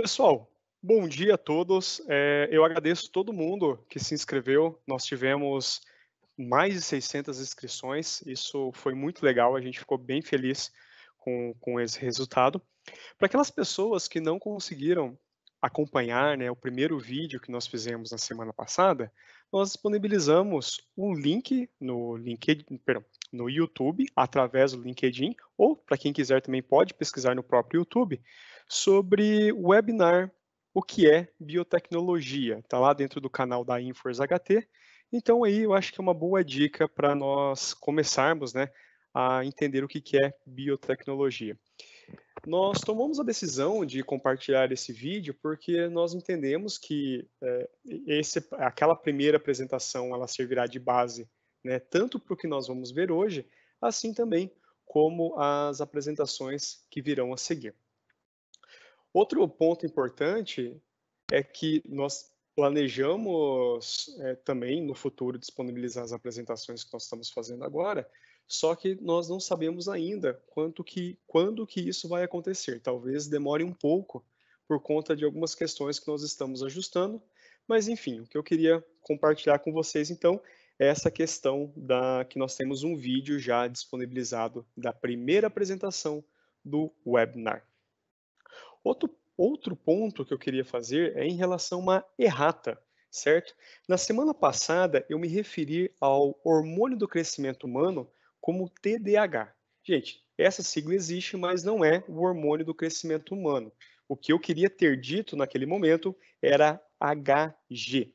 Pessoal, bom dia a todos. É, eu agradeço todo mundo que se inscreveu. Nós tivemos mais de 600 inscrições. Isso foi muito legal. A gente ficou bem feliz com, com esse resultado. Para aquelas pessoas que não conseguiram acompanhar né, o primeiro vídeo que nós fizemos na semana passada, nós disponibilizamos um link no LinkedIn, perdão, no YouTube através do LinkedIn, ou para quem quiser também pode pesquisar no próprio YouTube, sobre webinar, o que é biotecnologia. Está lá dentro do canal da Infors HT. Então aí eu acho que é uma boa dica para nós começarmos né, a entender o que, que é biotecnologia. Nós tomamos a decisão de compartilhar esse vídeo porque nós entendemos que é, esse, aquela primeira apresentação ela servirá de base né, tanto para o que nós vamos ver hoje, assim também como as apresentações que virão a seguir. Outro ponto importante é que nós planejamos é, também no futuro disponibilizar as apresentações que nós estamos fazendo agora, só que nós não sabemos ainda quanto que, quando que isso vai acontecer. Talvez demore um pouco por conta de algumas questões que nós estamos ajustando, mas enfim, o que eu queria compartilhar com vocês então é essa questão da que nós temos um vídeo já disponibilizado da primeira apresentação do webinar. Outro, outro ponto que eu queria fazer é em relação a uma errata, certo? Na semana passada, eu me referi ao hormônio do crescimento humano como TDAH. Gente, essa sigla existe, mas não é o hormônio do crescimento humano. O que eu queria ter dito naquele momento era HG.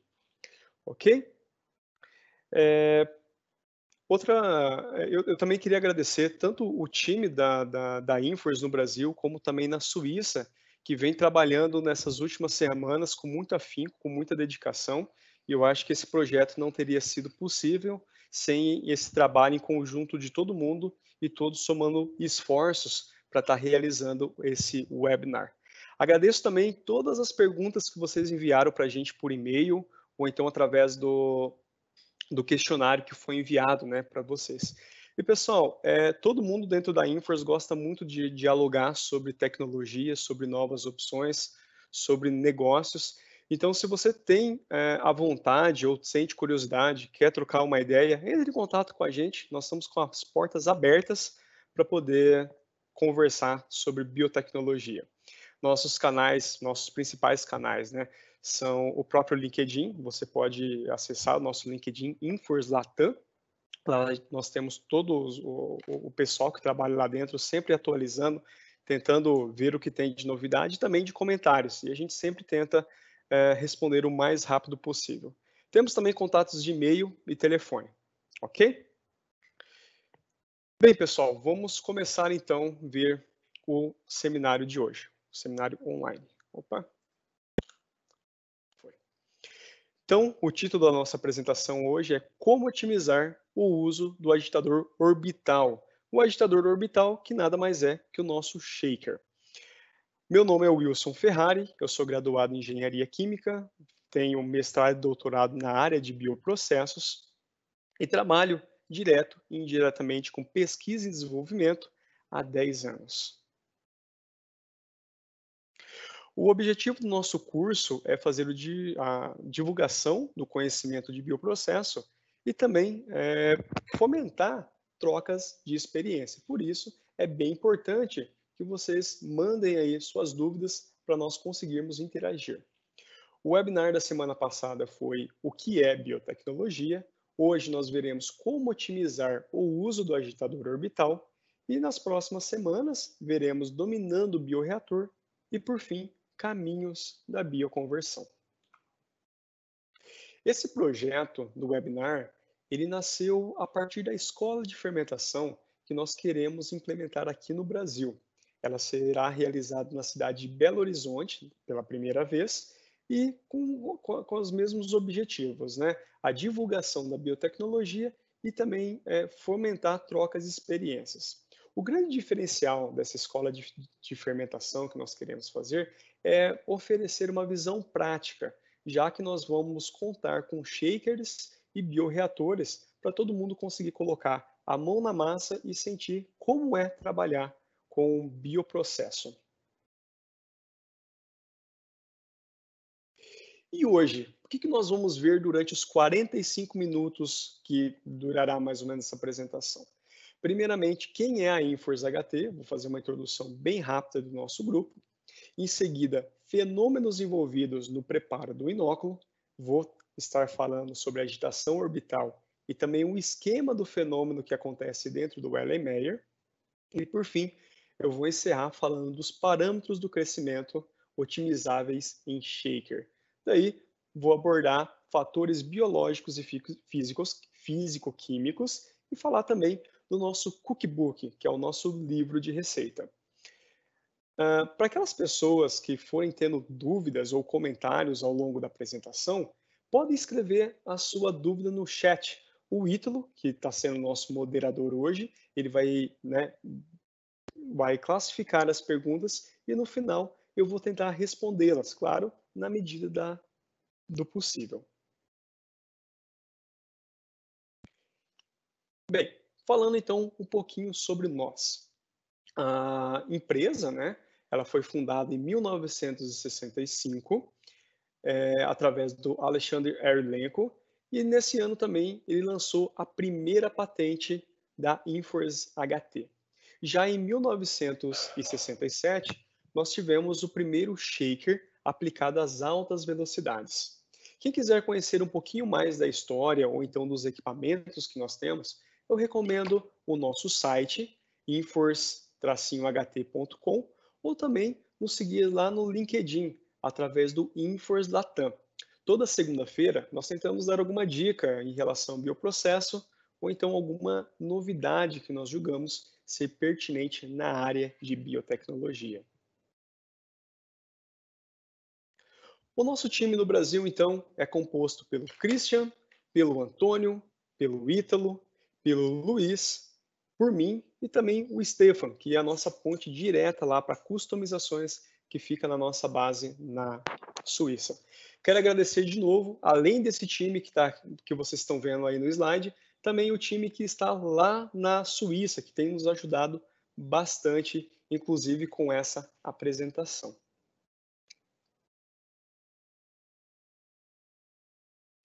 Ok? É, outra, eu, eu, também queria agradecer tanto o time da, da, da Infors no Brasil, como também na Suíça, que vem trabalhando nessas últimas semanas com muito afinco, com muita dedicação, e eu acho que esse projeto não teria sido possível sem esse trabalho em conjunto de todo mundo e todos somando esforços para estar tá realizando esse webinar. Agradeço também todas as perguntas que vocês enviaram para a gente por e-mail ou então através do, do questionário que foi enviado né, para vocês. E pessoal, é, todo mundo dentro da Infors gosta muito de dialogar sobre tecnologia, sobre novas opções, sobre negócios. Então, se você tem é, a vontade ou sente curiosidade, quer trocar uma ideia, entre em contato com a gente. Nós estamos com as portas abertas para poder conversar sobre biotecnologia. Nossos canais, nossos principais canais, né, são o próprio LinkedIn. Você pode acessar o nosso LinkedIn Infors Latam, Lá nós temos todo o, o, pessoal que trabalha lá dentro sempre atualizando, tentando ver o que tem de novidade e também de comentários. E a gente sempre tenta é, responder o mais rápido possível. Temos também contatos de e-mail e telefone, ok? Bem, pessoal, vamos começar então a ver o seminário de hoje, o seminário online. Opa! Foi. Então, o título da nossa apresentação hoje é Como otimizar o uso do agitador orbital. O agitador orbital, que nada mais é que o nosso shaker. Meu nome é Wilson Ferrari, eu sou graduado em Engenharia Química, tenho mestrado e doutorado na área de bioprocessos e trabalho direto e indiretamente com pesquisa e desenvolvimento há 10 anos. O objetivo do nosso curso é fazer a divulgação do conhecimento de bioprocesso e também é, fomentar trocas de experiência. Por isso, é bem importante que vocês mandem aí suas dúvidas para nós conseguirmos interagir. O webinar da semana passada foi o que é biotecnologia. Hoje nós veremos como otimizar o uso do agitador orbital e nas próximas semanas veremos dominando o bioreator e por fim, caminhos da bioconversão. Esse projeto do webinar ele nasceu a partir da escola de fermentação que nós queremos implementar aqui no Brasil. Ela será realizada na cidade de Belo Horizonte pela primeira vez e com, com, com os mesmos objetivos, né? A divulgação da biotecnologia e também é, fomentar trocas de experiências. O grande diferencial dessa escola de, de fermentação que nós queremos fazer é oferecer uma visão prática, já que nós vamos contar com shakers e bioreatores para todo mundo conseguir colocar a mão na massa e sentir como é trabalhar com bioprocesso. E hoje, o que nós vamos ver durante os 45 minutos que durará mais ou menos essa apresentação? Primeiramente, quem é a Infors HT? Vou fazer uma introdução bem rápida do nosso grupo. Em seguida, fenômenos envolvidos no preparo do inóculo. Vou estar falando sobre agitação orbital e também o esquema do fenômeno que acontece dentro do Mayer E por fim, eu vou encerrar falando dos parâmetros do crescimento otimizáveis em Shaker. Daí, vou abordar fatores biológicos e físicos, físico-químicos e falar também do nosso cookbook, que é o nosso livro de receita. Uh, Para aquelas pessoas que forem tendo dúvidas ou comentários ao longo da apresentação, pode escrever a sua dúvida no chat. O Ítalo, que está sendo nosso moderador hoje, ele vai, né, vai classificar as perguntas e no final eu vou tentar respondê-las, claro, na medida da, do possível. Bem, falando então um pouquinho sobre nós. A empresa, né, ela foi fundada em 1965 é, através do Alexander Erlenko. E nesse ano também ele lançou a primeira patente da Inforce HT. Já em 1967, nós tivemos o primeiro shaker aplicado às altas velocidades. Quem quiser conhecer um pouquinho mais da história ou então dos equipamentos que nós temos, eu recomendo o nosso site inforce-ht.com ou também nos seguir lá no LinkedIn, através do Infors Latam. Toda segunda-feira nós tentamos dar alguma dica em relação ao bioprocesso ou então alguma novidade que nós julgamos ser pertinente na área de biotecnologia. O nosso time no Brasil, então, é composto pelo Christian, pelo Antônio, pelo Ítalo, pelo Luiz, por mim e também o Stefan, que é a nossa ponte direta lá para customizações que fica na nossa base na Suíça. Quero agradecer de novo, além desse time que, tá, que vocês estão vendo aí no slide, também o time que está lá na Suíça, que tem nos ajudado bastante, inclusive com essa apresentação.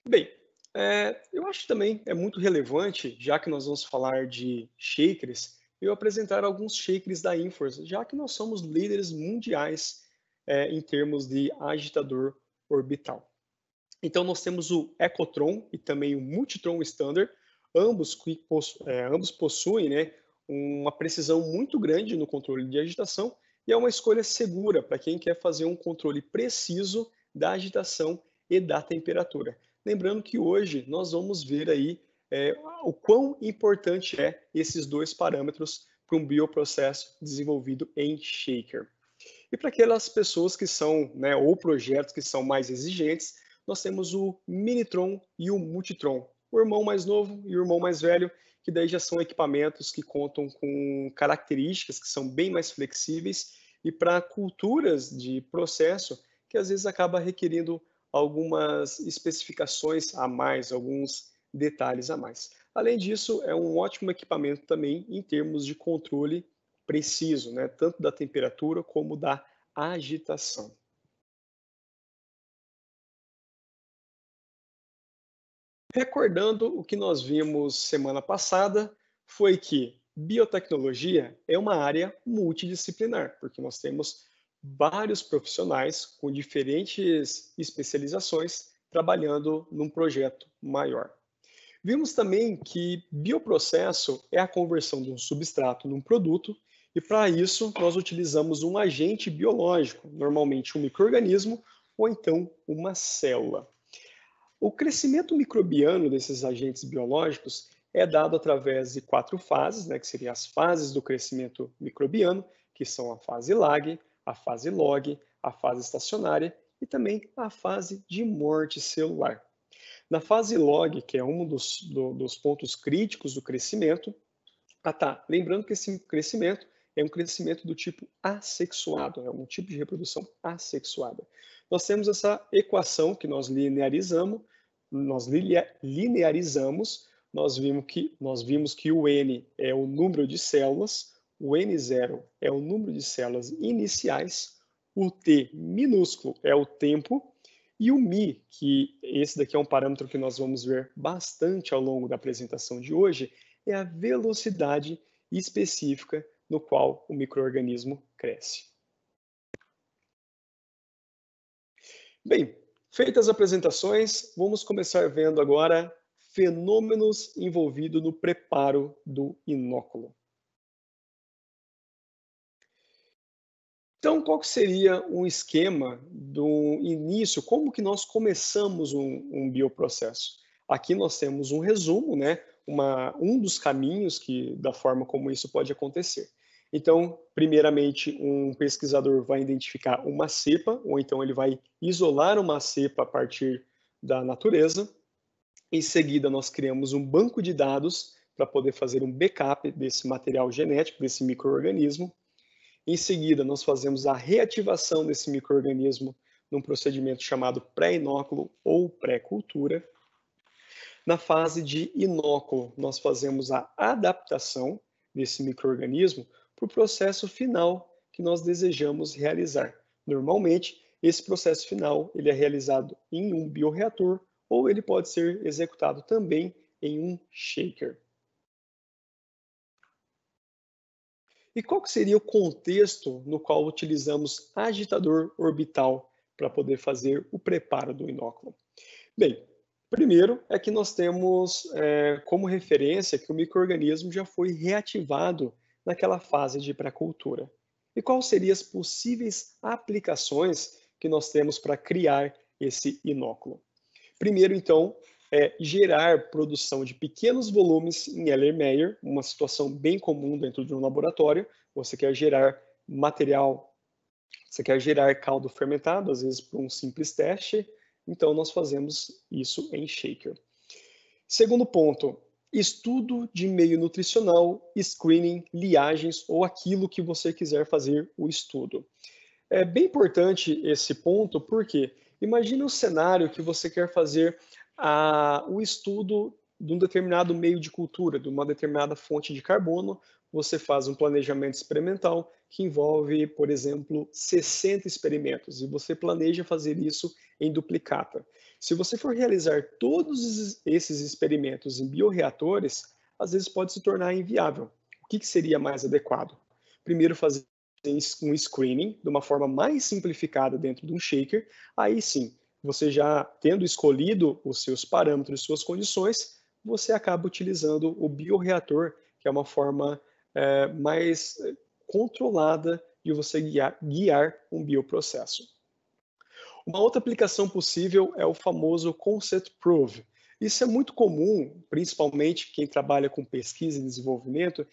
Bem, é, eu acho também é muito relevante, já que nós vamos falar de shakers, eu apresentar alguns shakers da Inforce, já que nós somos líderes mundiais é, em termos de agitador orbital. Então, nós temos o Ecotron e também o Multitron Standard, ambos, que possu é, ambos possuem né, uma precisão muito grande no controle de agitação e é uma escolha segura para quem quer fazer um controle preciso da agitação e da temperatura. Lembrando que hoje nós vamos ver aí é, o quão importante é esses dois parâmetros para um bioprocesso desenvolvido em shaker. E para aquelas pessoas que são, né, ou projetos que são mais exigentes, nós temos o Minitron e o Multitron, o irmão mais novo e o irmão mais velho, que daí já são equipamentos que contam com características que são bem mais flexíveis e para culturas de processo que às vezes acaba requerindo algumas especificações a mais, alguns detalhes a mais. Além disso, é um ótimo equipamento também em termos de controle preciso, né, tanto da temperatura como da agitação. Recordando o que nós vimos semana passada, foi que biotecnologia é uma área multidisciplinar, porque nós temos vários profissionais com diferentes especializações trabalhando num projeto maior. Vimos também que bioprocesso é a conversão de um substrato num produto, e para isso nós utilizamos um agente biológico, normalmente um microorganismo ou então uma célula. O crescimento microbiano desses agentes biológicos é dado através de quatro fases, né, que seriam as fases do crescimento microbiano, que são a fase lag, a fase log, a fase estacionária e também a fase de morte celular. Na fase log, que é um dos, do, dos pontos críticos do crescimento, ah tá, lembrando que esse crescimento é um crescimento do tipo assexuado, é um tipo de reprodução assexuada. Nós temos essa equação que nós linearizamos, nós linearizamos, nós vimos que, nós vimos que o N é o número de células, o N0 é o número de células iniciais, o T minúsculo é o tempo e o Mi, que esse daqui é um parâmetro que nós vamos ver bastante ao longo da apresentação de hoje, é a velocidade específica no qual o microorganismo cresce. Bem, feitas as apresentações, vamos começar vendo agora fenômenos envolvidos no preparo do inóculo. Então, qual que seria um esquema do início? Como que nós começamos um, um bioprocesso? Aqui nós temos um resumo, né? Uma, um dos caminhos que da forma como isso pode acontecer. Então, primeiramente, um pesquisador vai identificar uma cepa, ou então ele vai isolar uma cepa a partir da natureza. Em seguida, nós criamos um banco de dados para poder fazer um backup desse material genético, desse microorganismo. Em seguida, nós fazemos a reativação desse microorganismo num procedimento chamado pré-inóculo ou pré-cultura. Na fase de inóculo, nós fazemos a adaptação desse microorganismo para o processo final que nós desejamos realizar. Normalmente, esse processo final ele é realizado em um bioreator ou ele pode ser executado também em um shaker. E qual seria o contexto no qual utilizamos agitador orbital para poder fazer o preparo do inóculo? Bem, primeiro é que nós temos é, como referência que o microorganismo já foi reativado naquela fase de pré-cultura. E quais seriam as possíveis aplicações que nós temos para criar esse inóculo? Primeiro, então, é gerar produção de pequenos volumes em Erlenmeyer, uma situação bem comum dentro de um laboratório. Você quer gerar material, você quer gerar caldo fermentado, às vezes por um simples teste. Então, nós fazemos isso em shaker. Segundo ponto, estudo de meio nutricional, screening, liagens ou aquilo que você quiser fazer o estudo. É bem importante esse ponto porque imagine um cenário que você quer fazer a, o estudo de um determinado meio de cultura, de uma determinada fonte de carbono, você faz um planejamento experimental que envolve, por exemplo, 60 experimentos e você planeja fazer isso em duplicata. Se você for realizar todos esses experimentos em bioreatores, às vezes pode se tornar inviável. O que, que seria mais adequado? Primeiro, fazer um screening de uma forma mais simplificada dentro de um shaker, aí sim, você já tendo escolhido os seus parâmetros, suas condições, você acaba utilizando o bioreator, que é uma forma é, mais controlada de você guiar, guiar um bioprocesso. Uma outra aplicação possível é o famoso Concept Proof. Isso é muito comum, principalmente quem trabalha com pesquisa e desenvolvimento,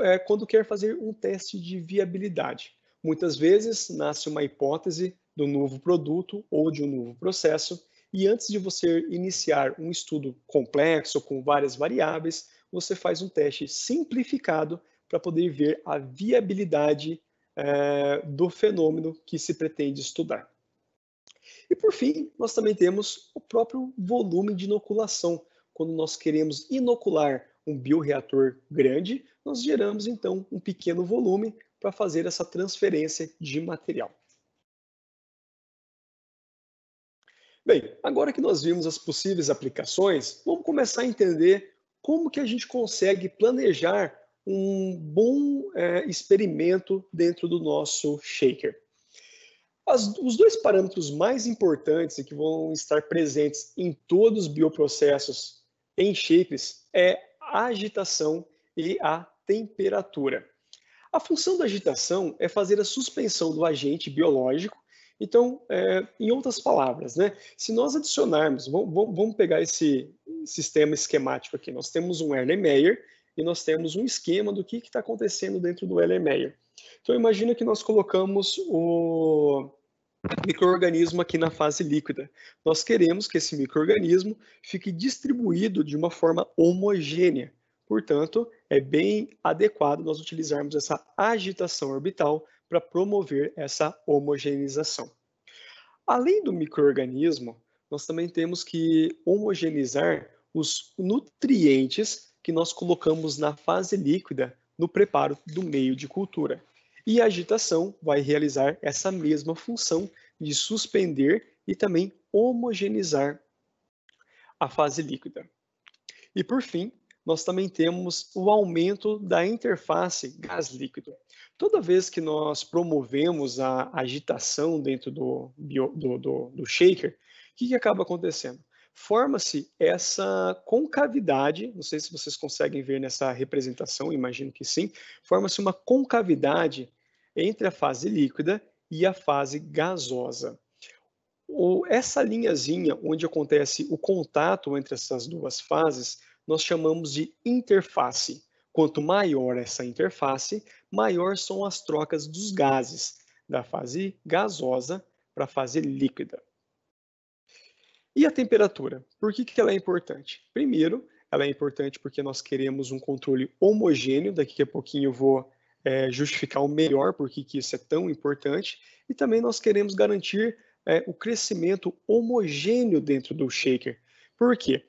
é, quando quer fazer um teste de viabilidade. Muitas vezes nasce uma hipótese do novo produto ou de um novo processo. E antes de você iniciar um estudo complexo com várias variáveis, você faz um teste simplificado para poder ver a viabilidade eh, do fenômeno que se pretende estudar. E por fim, nós também temos o próprio volume de inoculação. Quando nós queremos inocular um bioreator grande, nós geramos então um pequeno volume para fazer essa transferência de material. Bem, agora que nós vimos as possíveis aplicações, vamos começar a entender como que a gente consegue planejar um bom é, experimento dentro do nosso shaker. As, os dois parâmetros mais importantes e que vão estar presentes em todos os bioprocessos em shakers é a agitação e a temperatura. A função da agitação é fazer a suspensão do agente biológico então, é, em outras palavras, né, se nós adicionarmos, vamos pegar esse sistema esquemático aqui, nós temos um Erlenmeyer e nós temos um esquema do que está acontecendo dentro do Erlenmeyer. Então, imagina que nós colocamos o microorganismo aqui na fase líquida. Nós queremos que esse microorganismo fique distribuído de uma forma homogênea. Portanto, é bem adequado nós utilizarmos essa agitação orbital para promover essa homogeneização. Além do microorganismo, nós também temos que homogeneizar os nutrientes que nós colocamos na fase líquida no preparo do meio de cultura. E a agitação vai realizar essa mesma função de suspender e também homogeneizar a fase líquida. E por fim, nós também temos o aumento da interface gás-líquido. Toda vez que nós promovemos a agitação dentro do, bio, do, do, do shaker, o que, que acaba acontecendo? Forma-se essa concavidade, não sei se vocês conseguem ver nessa representação, imagino que sim, forma-se uma concavidade entre a fase líquida e a fase gasosa. essa linhazinha onde acontece o contato entre essas duas fases nós chamamos de interface. Quanto maior essa interface, maior são as trocas dos gases, da fase gasosa para a fase líquida. E a temperatura? Por que, que ela é importante? Primeiro, ela é importante porque nós queremos um controle homogêneo, daqui a pouquinho eu vou é, justificar o melhor por que isso é tão importante, e também nós queremos garantir é, o crescimento homogêneo dentro do shaker. Por quê?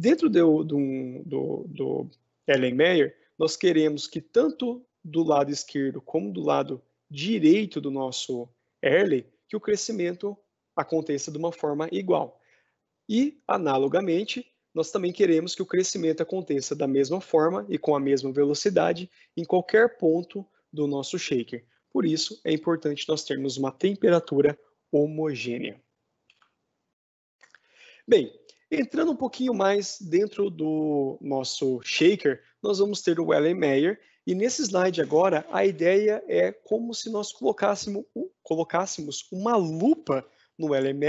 Dentro do, do, do, do Ellen Mayer, nós queremos que tanto do lado esquerdo como do lado direito do nosso Early, que o crescimento aconteça de uma forma igual. E, analogamente, nós também queremos que o crescimento aconteça da mesma forma e com a mesma velocidade em qualquer ponto do nosso shaker. Por isso, é importante nós termos uma temperatura homogênea. Bem, Entrando um pouquinho mais dentro do nosso shaker, nós vamos ter o Ellen e nesse slide agora, a ideia é como se nós colocássemos, colocássemos uma lupa no Ellen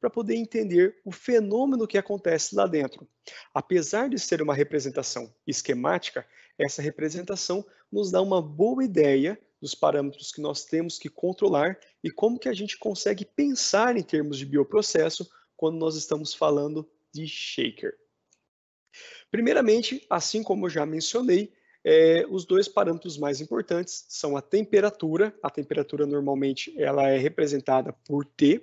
para poder entender o fenômeno que acontece lá dentro. Apesar de ser uma representação esquemática, essa representação nos dá uma boa ideia dos parâmetros que nós temos que controlar e como que a gente consegue pensar em termos de bioprocesso quando nós estamos falando de Shaker. Primeiramente, assim como já mencionei, é, os dois parâmetros mais importantes são a temperatura, a temperatura normalmente ela é representada por T,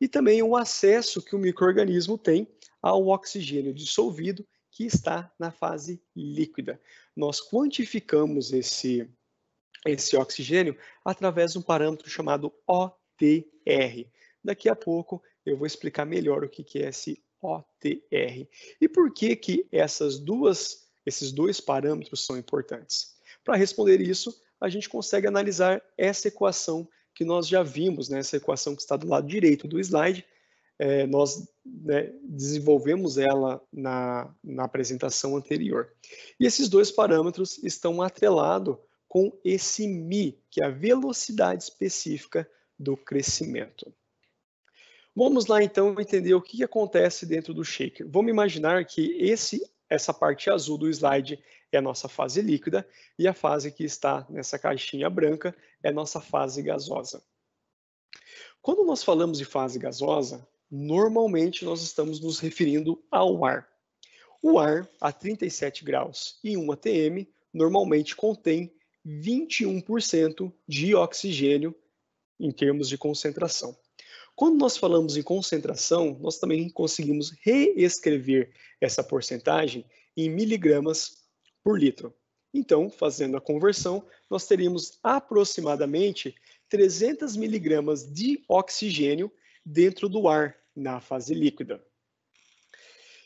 e também o acesso que o microorganismo tem ao oxigênio dissolvido que está na fase líquida. Nós quantificamos esse, esse oxigênio através de um parâmetro chamado OTR. Daqui a pouco eu vou explicar melhor o que é esse OTR. E por que que essas duas, esses dois parâmetros são importantes? Para responder isso, a gente consegue analisar essa equação que nós já vimos, né? essa equação que está do lado direito do slide. É, nós né, desenvolvemos ela na, na apresentação anterior. E esses dois parâmetros estão atrelados com esse mi, que é a velocidade específica do crescimento. Vamos lá então entender o que acontece dentro do shaker. Vamos imaginar que esse, essa parte azul do slide é a nossa fase líquida e a fase que está nessa caixinha branca é a nossa fase gasosa. Quando nós falamos de fase gasosa, normalmente nós estamos nos referindo ao ar. O ar a 37 graus e 1 atm normalmente contém 21% de oxigênio em termos de concentração. Quando nós falamos em concentração, nós também conseguimos reescrever essa porcentagem em miligramas por litro. Então, fazendo a conversão, nós teríamos aproximadamente 300 miligramas de oxigênio dentro do ar na fase líquida.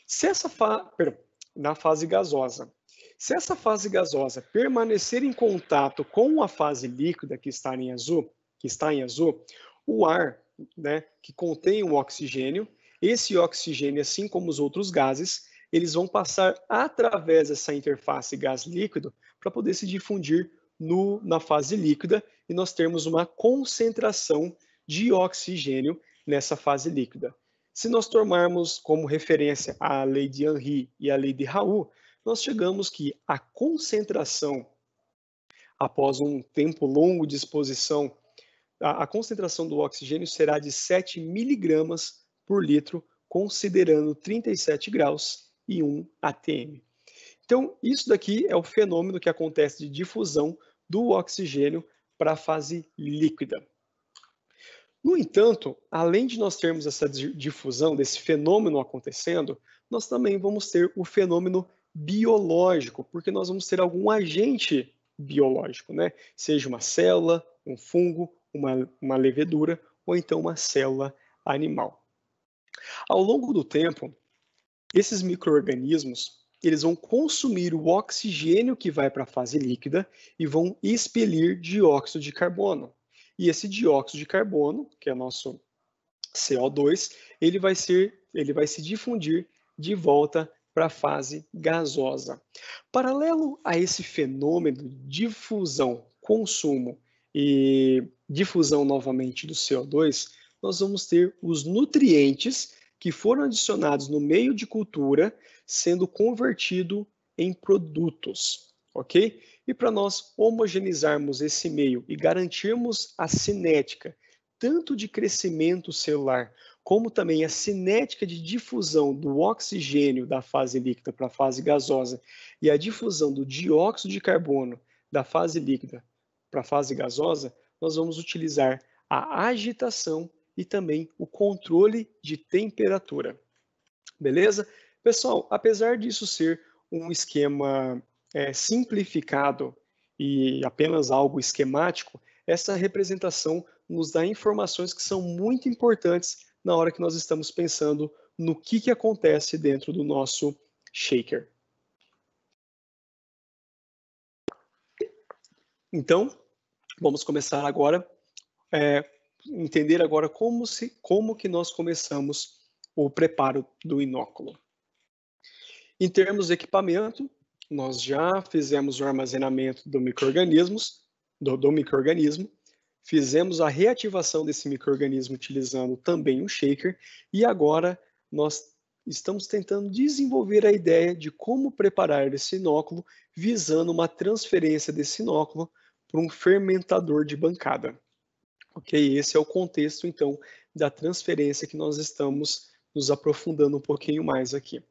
Se essa fa... Perdão, na fase gasosa. Se essa fase gasosa permanecer em contato com a fase líquida que está em azul, que está em azul, o ar né, que contém o oxigênio. Esse oxigênio, assim como os outros gases, eles vão passar através dessa interface gás-líquido para poder se difundir no, na fase líquida e nós termos uma concentração de oxigênio nessa fase líquida. Se nós tomarmos como referência a lei de Henry e a lei de Raoult, nós chegamos que a concentração após um tempo longo de exposição a, a concentração do oxigênio será de 7 miligramas por litro, considerando 37 graus e 1 atm. Então, isso daqui é o fenômeno que acontece de difusão do oxigênio para a fase líquida. No entanto, além de nós termos essa difusão, desse fenômeno acontecendo, nós também vamos ter o fenômeno biológico, porque nós vamos ter algum agente biológico, né? Seja uma célula, um fungo, uma, uma levedura ou então uma célula animal. Ao longo do tempo, esses micro-organismos eles vão consumir o oxigênio que vai para a fase líquida e vão expelir dióxido de carbono. E esse dióxido de carbono, que é nosso CO2, ele vai, ser, ele vai se difundir de volta para a fase gasosa. Paralelo a esse fenômeno de difusão, consumo e difusão novamente do CO2, nós vamos ter os nutrientes que foram adicionados no meio de cultura sendo convertido em produtos, ok? E para nós homogeneizarmos esse meio e garantirmos a cinética, tanto de crescimento celular, como também a cinética de difusão do oxigênio da fase líquida para a fase gasosa e a difusão do dióxido de carbono da fase líquida para a fase gasosa, nós vamos utilizar a agitação e também o controle de temperatura. Beleza? Pessoal, apesar disso ser um esquema é, simplificado e apenas algo esquemático, essa representação nos dá informações que são muito importantes na hora que nós estamos pensando no que, que acontece dentro do nosso shaker. Então, Vamos começar agora é, entender agora como se como que nós começamos o preparo do inóculo. Em termos de equipamento, nós já fizemos o armazenamento do microorganismos do, do microorganismo, fizemos a reativação desse microorganismo utilizando também um shaker e agora nós estamos tentando desenvolver a ideia de como preparar esse inóculo visando uma transferência desse inóculo por um fermentador de bancada. Ok? Esse é o contexto, então, da transferência que nós estamos nos aprofundando um pouquinho mais aqui.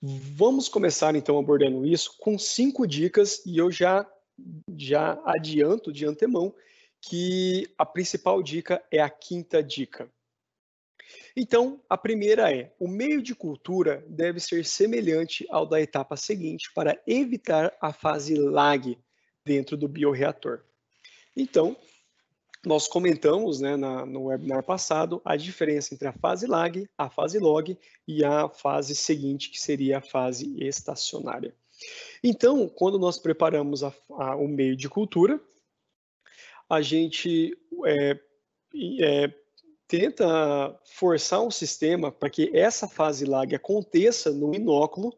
Vamos começar, então, abordando isso com cinco dicas, e eu já, já adianto de antemão que a principal dica é a quinta dica. Então, a primeira é: o meio de cultura deve ser semelhante ao da etapa seguinte para evitar a fase lag dentro do bioreator. Então, nós comentamos né, na, no webinar passado a diferença entre a fase lag, a fase log e a fase seguinte, que seria a fase estacionária. Então, quando nós preparamos a, a, o meio de cultura, a gente é, é, tenta forçar um sistema para que essa fase lag aconteça no inóculo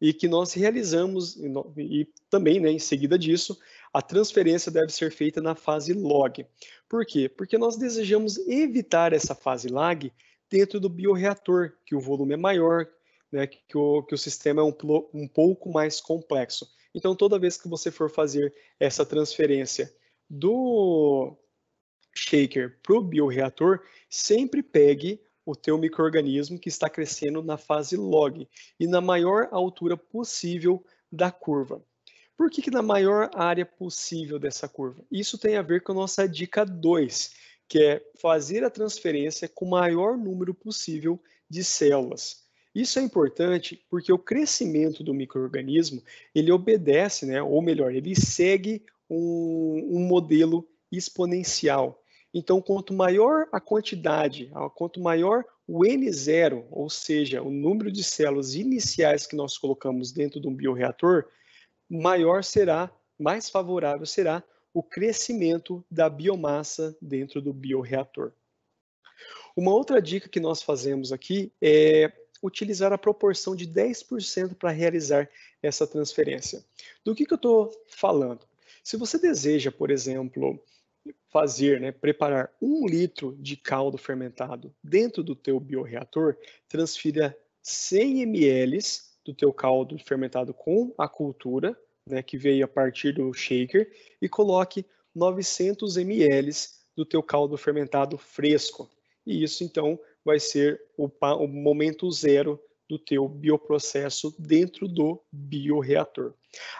e que nós realizamos, e também né, em seguida disso, a transferência deve ser feita na fase log. Por quê? Porque nós desejamos evitar essa fase lag dentro do bioreator, que o volume é maior, né, que, o, que o sistema é um, um pouco mais complexo. Então, toda vez que você for fazer essa transferência do, shaker para o bioreator, sempre pegue o teu microorganismo que está crescendo na fase log e na maior altura possível da curva. Por que, que na maior área possível dessa curva? Isso tem a ver com a nossa dica 2, que é fazer a transferência com o maior número possível de células. Isso é importante porque o crescimento do microorganismo ele obedece, né, ou melhor, ele segue um, um modelo exponencial. Então, quanto maior a quantidade, quanto maior o N0, ou seja, o número de células iniciais que nós colocamos dentro de um bioreator, maior será, mais favorável será o crescimento da biomassa dentro do bioreator. Uma outra dica que nós fazemos aqui é utilizar a proporção de 10% para realizar essa transferência. Do que, que eu estou falando? Se você deseja, por exemplo, fazer, né, preparar um litro de caldo fermentado dentro do teu bioreator, transfira 100 ml do teu caldo fermentado com a cultura, né, que veio a partir do shaker, e coloque 900 ml do teu caldo fermentado fresco. E isso, então, vai ser o, o momento zero do teu bioprocesso dentro do bioreator.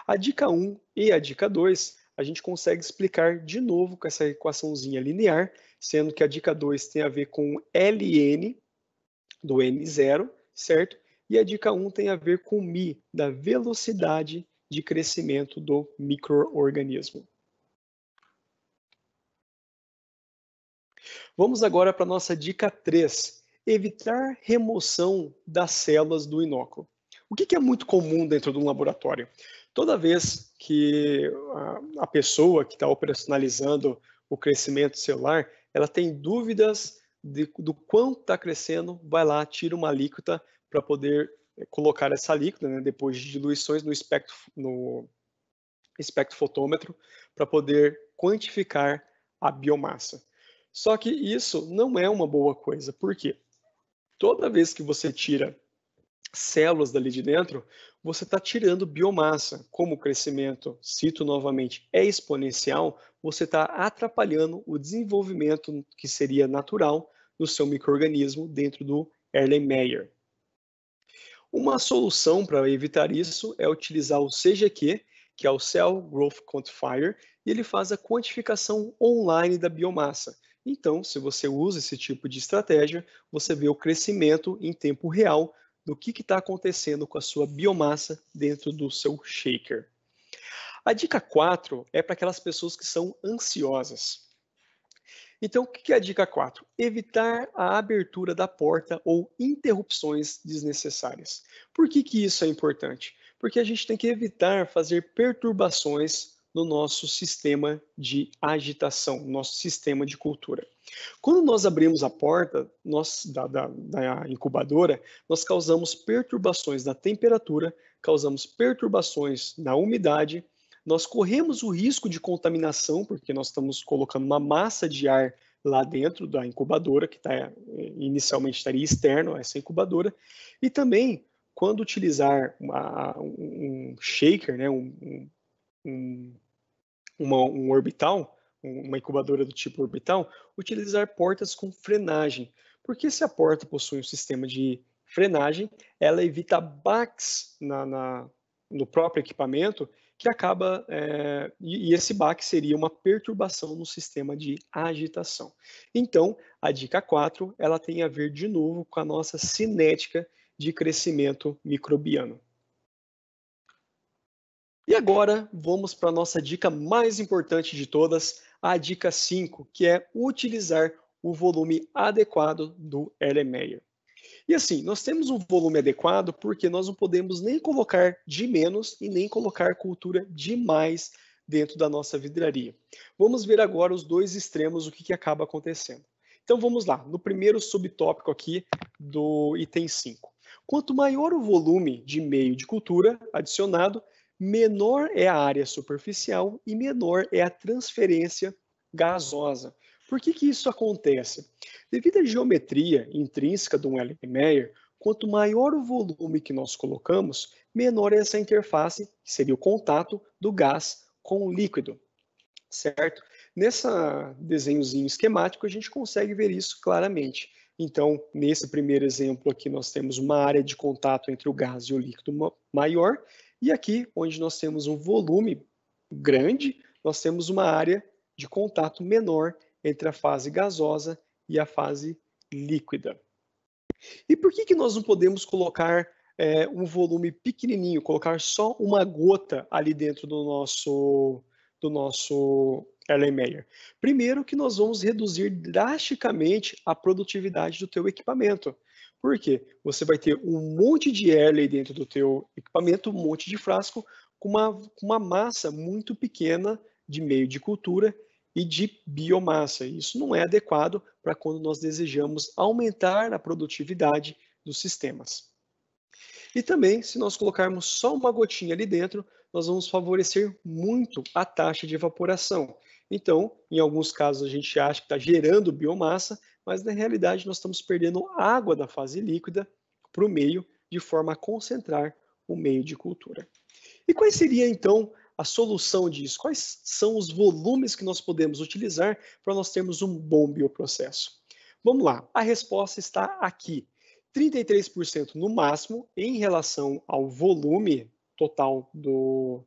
A dica 1 um e a dica 2 a gente consegue explicar de novo com essa equaçãozinha linear, sendo que a dica 2 tem a ver com ln do n0, certo? E a dica 1 um tem a ver com μ, da velocidade de crescimento do microorganismo. Vamos agora para a nossa dica 3, evitar remoção das células do inóculo. O que, que é muito comum dentro de um laboratório? toda vez que a, pessoa que está operacionalizando o crescimento celular, ela tem dúvidas de, do quanto está crescendo, vai lá, tira uma alíquota para poder eh, colocar essa alíquota, né, depois de diluições no espectro, no espectrofotômetro, para poder quantificar a biomassa. Só que isso não é uma boa coisa, Por quê? toda vez que você tira células dali de dentro, você está tirando biomassa. Como o crescimento, cito novamente, é exponencial, você está atrapalhando o desenvolvimento que seria natural do seu microorganismo dentro do Erlenmeyer. Uma solução para evitar isso é utilizar o CGQ, que é o Cell Growth Quantifier, e ele faz a quantificação online da biomassa. Então, se você usa esse tipo de estratégia, você vê o crescimento em tempo real do que está acontecendo com a sua biomassa dentro do seu shaker. A dica 4 é para aquelas pessoas que são ansiosas. Então, o que é a dica 4? Evitar a abertura da porta ou interrupções desnecessárias. Por que, que isso é importante? Porque a gente tem que evitar fazer perturbações no nosso sistema de agitação, nosso sistema de cultura. Quando nós abrimos a porta nós, da, da, da incubadora, nós causamos perturbações na temperatura, causamos perturbações na umidade, nós corremos o risco de contaminação, porque nós estamos colocando uma massa de ar lá dentro da incubadora, que tá, inicialmente estaria externo a essa incubadora, e também quando utilizar uma, um shaker, né, um, um, um uma, um orbital, uma incubadora do tipo orbital, utilizar portas com frenagem, porque se a porta possui um sistema de frenagem, ela evita baques na, na, no próprio equipamento, que acaba, é, e, e esse baque seria uma perturbação no sistema de agitação. Então, a dica 4, ela tem a ver de novo com a nossa cinética de crescimento microbiano. E agora vamos para a nossa dica mais importante de todas, a dica 5, que é utilizar o volume adequado do LMAyer. E assim, nós temos um volume adequado porque nós não podemos nem colocar de menos e nem colocar cultura de mais dentro da nossa vidraria. Vamos ver agora os dois extremos, o que, que acaba acontecendo. Então vamos lá, no primeiro subtópico aqui do item 5. Quanto maior o volume de meio de cultura adicionado, menor é a área superficial e menor é a transferência gasosa. Por que, que isso acontece? Devido à geometria intrínseca do um meyer quanto maior o volume que nós colocamos, menor é essa interface, que seria o contato do gás com o líquido, certo? Nessa desenhozinho esquemático, a gente consegue ver isso claramente. Então, nesse primeiro exemplo aqui, nós temos uma área de contato entre o gás e o líquido maior, e aqui, onde nós temos um volume grande, nós temos uma área de contato menor entre a fase gasosa e a fase líquida. E por que, que nós não podemos colocar é, um volume pequenininho, colocar só uma gota ali dentro do nosso, do nosso Erlenmeyer? Primeiro que nós vamos reduzir drasticamente a produtividade do teu equipamento. Por quê? Você vai ter um monte de airlay dentro do teu equipamento, um monte de frasco, com uma, com uma massa muito pequena de meio de cultura e de biomassa. Isso não é adequado para quando nós desejamos aumentar a produtividade dos sistemas. E também, se nós colocarmos só uma gotinha ali dentro, nós vamos favorecer muito a taxa de evaporação. Então, em alguns casos, a gente acha que está gerando biomassa, mas na realidade nós estamos perdendo água da fase líquida para o meio, de forma a concentrar o meio de cultura. E qual seria então a solução disso? Quais são os volumes que nós podemos utilizar para nós termos um bom bioprocesso? Vamos lá, a resposta está aqui. 33% no máximo em relação ao volume total do,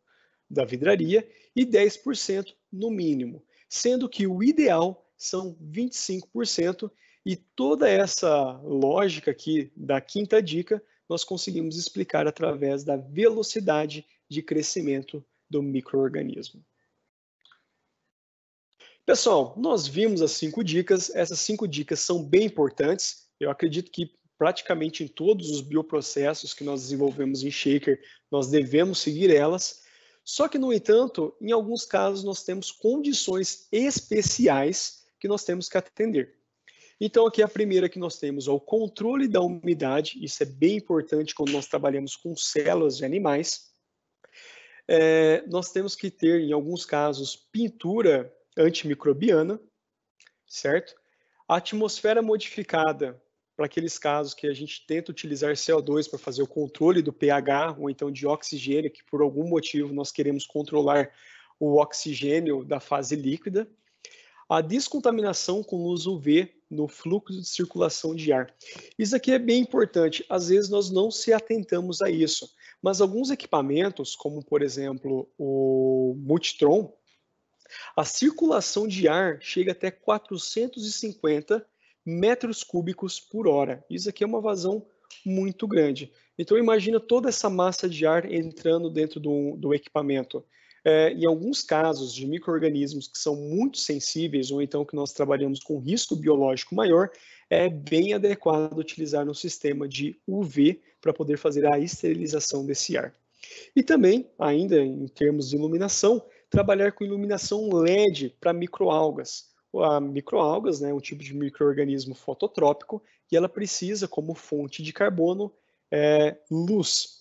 da vidraria e 10% no mínimo, sendo que o ideal são 25%, e toda essa lógica aqui da quinta dica nós conseguimos explicar através da velocidade de crescimento do microorganismo. Pessoal, nós vimos as cinco dicas, essas cinco dicas são bem importantes, eu acredito que praticamente em todos os bioprocessos que nós desenvolvemos em Shaker, nós devemos seguir elas, só que, no entanto, em alguns casos nós temos condições especiais que nós temos que atender. Então, aqui a primeira que nós temos é o controle da umidade. Isso é bem importante quando nós trabalhamos com células de animais. É, nós temos que ter, em alguns casos, pintura antimicrobiana, certo? A atmosfera modificada, para aqueles casos que a gente tenta utilizar CO2 para fazer o controle do pH, ou então de oxigênio, que por algum motivo nós queremos controlar o oxigênio da fase líquida, a descontaminação com luz UV no fluxo de circulação de ar. Isso aqui é bem importante, às vezes nós não se atentamos a isso, mas alguns equipamentos, como por exemplo o Multitron, a circulação de ar chega até 450 metros cúbicos por hora. Isso aqui é uma vazão muito grande. Então imagina toda essa massa de ar entrando dentro do, do equipamento é, em alguns casos de micro-organismos que são muito sensíveis, ou então que nós trabalhamos com risco biológico maior, é bem adequado utilizar um sistema de UV para poder fazer a esterilização desse ar. E também, ainda em termos de iluminação, trabalhar com iluminação LED para microalgas. A microalgas né, é um tipo de microorganismo fototrópico e ela precisa, como fonte de carbono, é, luz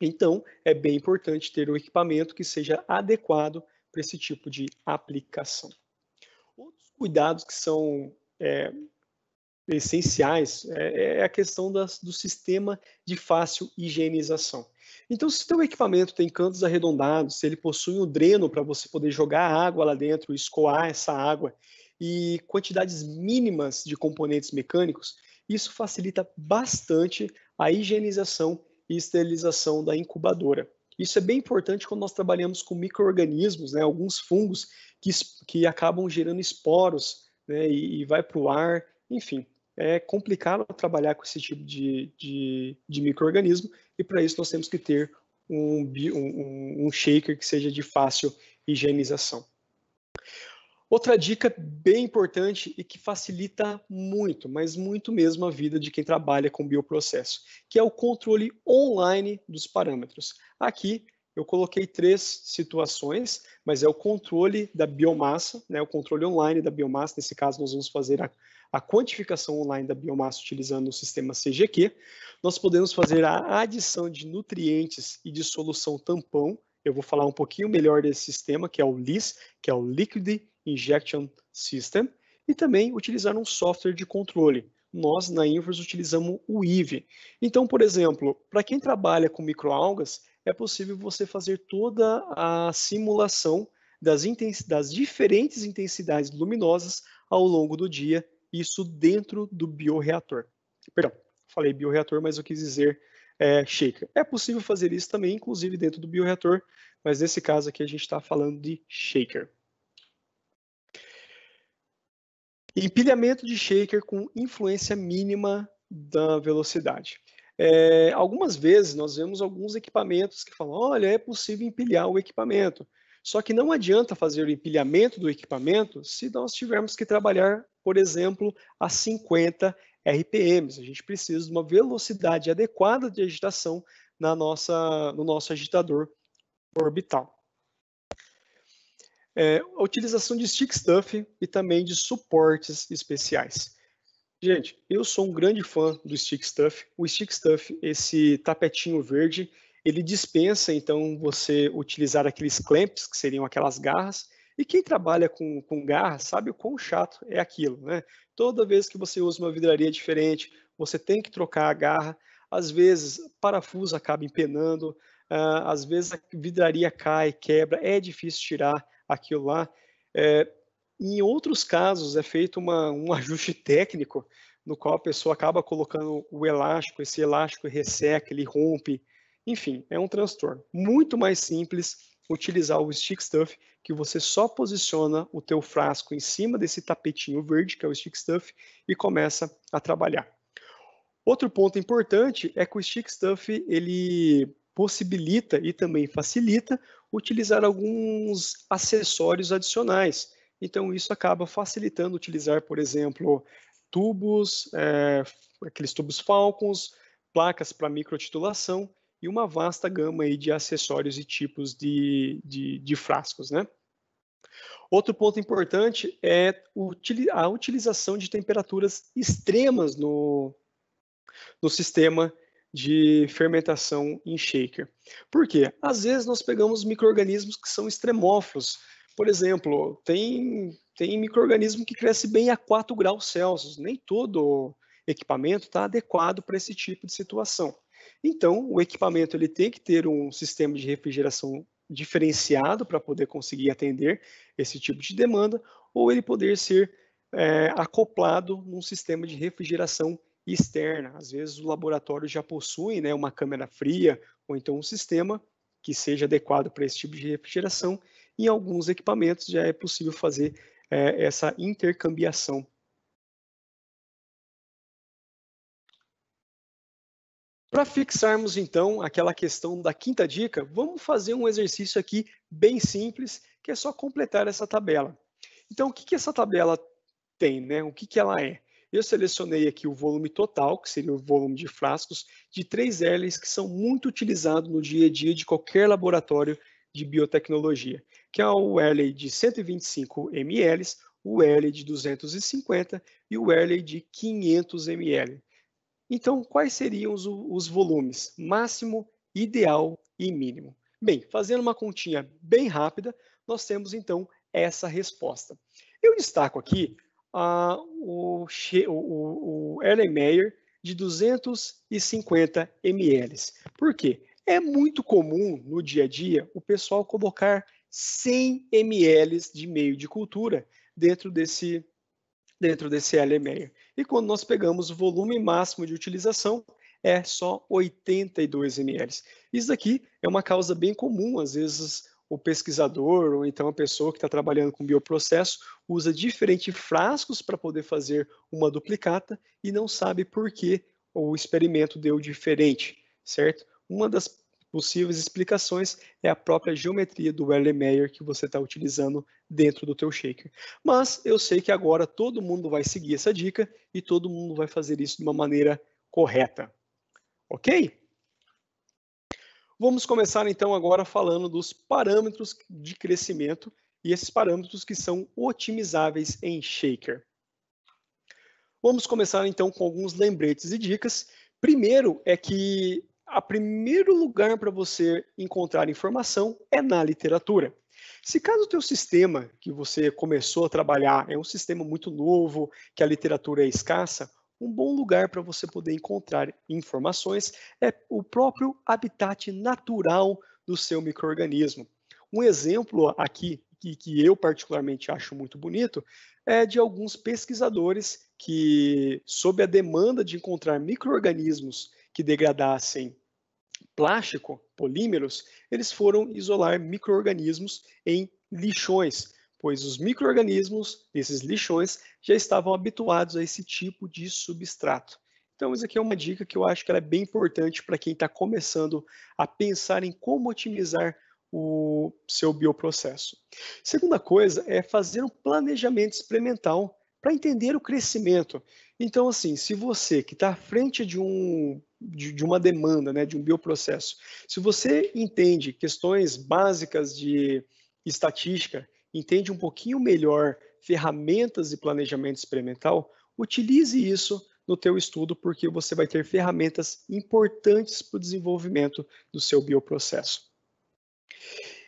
então, é bem importante ter um equipamento que seja adequado para esse tipo de aplicação. Outros cuidados que são é, essenciais é, é, a questão das, do sistema de fácil higienização. Então, se o seu equipamento tem cantos arredondados, se ele possui um dreno para você poder jogar água lá dentro, escoar essa água e quantidades mínimas de componentes mecânicos, isso facilita bastante a higienização e esterilização da incubadora. Isso é bem importante quando nós trabalhamos com micro-organismos, né, alguns fungos que, que acabam gerando esporos né, e, e vai para o ar, enfim. É complicado trabalhar com esse tipo de, de, de micro-organismo e para isso nós temos que ter um, um, um shaker que seja de fácil higienização. Outra dica bem importante e que facilita muito, mas muito mesmo a vida de quem trabalha com bioprocesso, que é o controle online dos parâmetros. Aqui eu coloquei três situações, mas é o controle da biomassa, né, o controle online da biomassa, nesse caso nós vamos fazer a, a quantificação online da biomassa utilizando o sistema CGQ. Nós podemos fazer a adição de nutrientes e de solução tampão, eu vou falar um pouquinho melhor desse sistema, que é o LIS, que é o Liquid Injection System, e também utilizar um software de controle. Nós, na Invers, utilizamos o IVE. Então, por exemplo, para quem trabalha com microalgas, é possível você fazer toda a simulação das, das diferentes intensidades luminosas ao longo do dia, isso dentro do bioreator. Perdão, falei bioreator, mas eu quis dizer é, shaker. É possível fazer isso também, inclusive dentro do bioreator, mas nesse caso aqui a gente está falando de shaker. Empilhamento de shaker com influência mínima da velocidade. É, algumas vezes nós vemos alguns equipamentos que falam, olha, é possível empilhar o equipamento. Só que não adianta fazer o empilhamento do equipamento se nós tivermos que trabalhar, por exemplo, a 50 RPMs. A gente precisa de uma velocidade adequada de agitação na nossa, no nosso agitador orbital é, a utilização de stick stuff e também de suportes especiais. Gente, eu sou um grande fã do stick stuff. O stick stuff, esse tapetinho verde, ele dispensa então você utilizar aqueles clamps, que seriam aquelas garras, e quem trabalha com, com garra sabe o quão chato é aquilo, né? Toda vez que você usa uma vidraria diferente, você tem que trocar a garra. Às vezes, parafuso acaba empenando, uh, às vezes a vidraria cai, quebra, é difícil tirar aquilo lá. É, em outros casos, é feito uma, um ajuste técnico, no qual a pessoa acaba colocando o elástico, esse elástico resseca, ele rompe, enfim, é um transtorno. Muito mais simples utilizar o stick stuff, que você só posiciona o teu frasco em cima desse tapetinho verde, que é o stick stuff, e começa a trabalhar. Outro ponto importante é que o stick stuff ele possibilita e também facilita utilizar alguns acessórios adicionais. Então, isso acaba facilitando utilizar, por exemplo, tubos, é, aqueles tubos Falcons, placas para microtitulação e uma vasta gama aí de acessórios e tipos de, de, de frascos, né? Outro ponto importante é a utilização de temperaturas extremas no, no sistema de fermentação em shaker. Por quê? Às vezes nós pegamos micro-organismos que são extremófilos. Por exemplo, tem, tem micro que cresce bem a 4 graus Celsius. Nem todo equipamento está adequado para esse tipo de situação. Então, o equipamento ele tem que ter um sistema de refrigeração diferenciado para poder conseguir atender esse tipo de demanda, ou ele poder ser é, acoplado num sistema de refrigeração externa. Às vezes o laboratório já possui né, uma câmera fria ou então um sistema que seja adequado para esse tipo de refrigeração. Em alguns equipamentos já é possível fazer é, essa intercambiação. Para fixarmos então aquela questão da quinta dica, vamos fazer um exercício aqui bem simples, que é só completar essa tabela. Então, o que, que essa tabela tem, né? O que, que ela é? Eu selecionei aqui o volume total, que seria o volume de frascos, de três airlays que são muito utilizados no dia a dia de qualquer laboratório de biotecnologia, que é o airlay de 125 ml, o airlay de 250 e o airlay de 500 ml. Então, quais seriam os, os volumes máximo, ideal e mínimo? Bem, fazendo uma continha bem rápida, nós temos então essa resposta. Eu destaco aqui ah, o, o, o Erlenmeyer de 250 ml. Por quê? É muito comum no dia a dia o pessoal colocar 100 ml de meio de cultura dentro desse dentro desse Erlenmeyer. E quando nós pegamos o volume máximo de utilização, é só 82 ml. Isso aqui é uma causa bem comum, às vezes o pesquisador ou então a pessoa que está trabalhando com bioprocesso usa diferentes frascos para poder fazer uma duplicata e não sabe por que o experimento deu diferente, certo? Uma das possíveis explicações é a própria geometria do Erlenmeyer que você está utilizando dentro do teu shaker. Mas eu sei que agora todo mundo vai seguir essa dica e todo mundo vai fazer isso de uma maneira correta. Ok? Vamos começar então agora falando dos parâmetros de crescimento e esses parâmetros que são otimizáveis em Shaker. Vamos começar então com alguns lembretes e dicas. Primeiro é que o primeiro lugar para você encontrar informação é na literatura. Se caso o teu sistema que você começou a trabalhar é um sistema muito novo, que a literatura é escassa, um bom lugar para você poder encontrar informações é o próprio habitat natural do seu microorganismo. Um exemplo aqui que, que eu particularmente acho muito bonito é de alguns pesquisadores que, sob a demanda de encontrar microorganismos que degradassem plástico, polímeros, eles foram isolar microorganismos em lixões pois os micro-organismos desses lixões já estavam habituados a esse tipo de substrato. Então, isso aqui é uma dica que eu acho que é bem importante para quem está começando a pensar em como otimizar o seu bioprocesso. Segunda coisa é fazer um planejamento experimental para entender o crescimento. Então, assim, se você que está à frente de, um, de, de, uma demanda, né, de um bioprocesso, se você entende questões básicas de estatística, entende um pouquinho melhor ferramentas de planejamento experimental, utilize isso no teu estudo, porque você vai ter ferramentas importantes para o desenvolvimento do seu bioprocesso.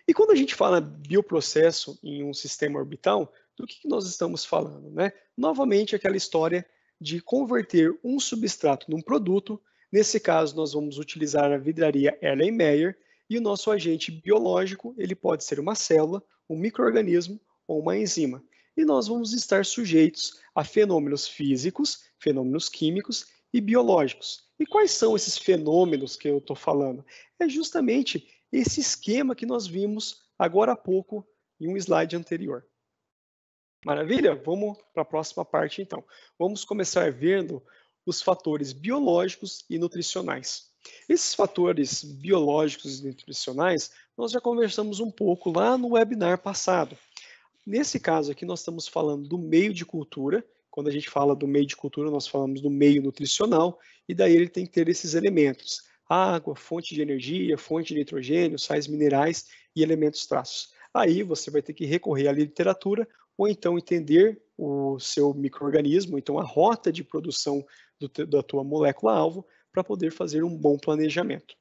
E quando a gente fala bioprocesso em um sistema orbital, do que, nós estamos falando? Né? Novamente, aquela história de converter um substrato num produto. Nesse caso, nós vamos utilizar a vidraria Erlenmeyer, e o nosso agente biológico, ele pode ser uma célula, um microorganismo ou uma enzima. E nós vamos estar sujeitos a fenômenos físicos, fenômenos químicos e biológicos. E quais são esses fenômenos que eu estou falando? É justamente esse esquema que nós vimos agora há pouco em um slide anterior. Maravilha? Vamos para a próxima parte, então. Vamos começar vendo os fatores biológicos e nutricionais. Esses fatores biológicos e nutricionais, nós já conversamos um pouco lá no webinar passado. Nesse caso aqui, nós estamos falando do meio de cultura. Quando a gente fala do meio de cultura, nós falamos do meio nutricional, e daí ele tem que ter esses elementos. Água, fonte de energia, fonte de nitrogênio, sais minerais e elementos traços. Aí você vai ter que recorrer à literatura ou então entender o seu microorganismo, então a rota de produção do, da tua molécula-alvo, para poder fazer um bom planejamento.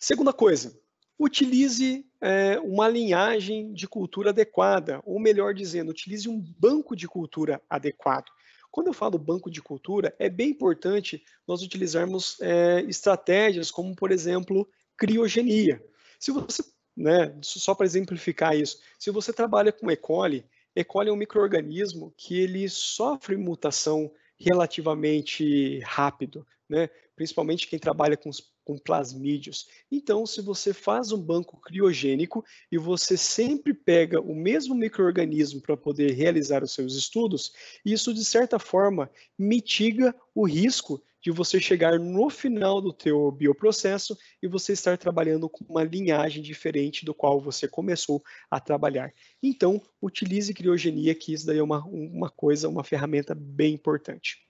Segunda coisa, utilize é, uma linhagem de cultura adequada, ou melhor dizendo, utilize um banco de cultura adequado. Quando eu falo banco de cultura, é bem importante nós utilizarmos é, estratégias como, por exemplo, criogenia. Se você, né, só para exemplificar isso, se você trabalha com E. coli, E. coli é um microorganismo que ele sofre mutação relativamente rápido né? principalmente quem trabalha com, com plasmídeos. Então, se você faz um banco criogênico e você sempre pega o mesmo microorganismo para poder realizar os seus estudos, isso de certa forma mitiga o risco de você chegar no final do teu bioprocesso e você estar trabalhando com uma linhagem diferente do qual você começou a trabalhar. Então, utilize criogenia, que isso daí é uma, uma coisa, uma ferramenta bem importante.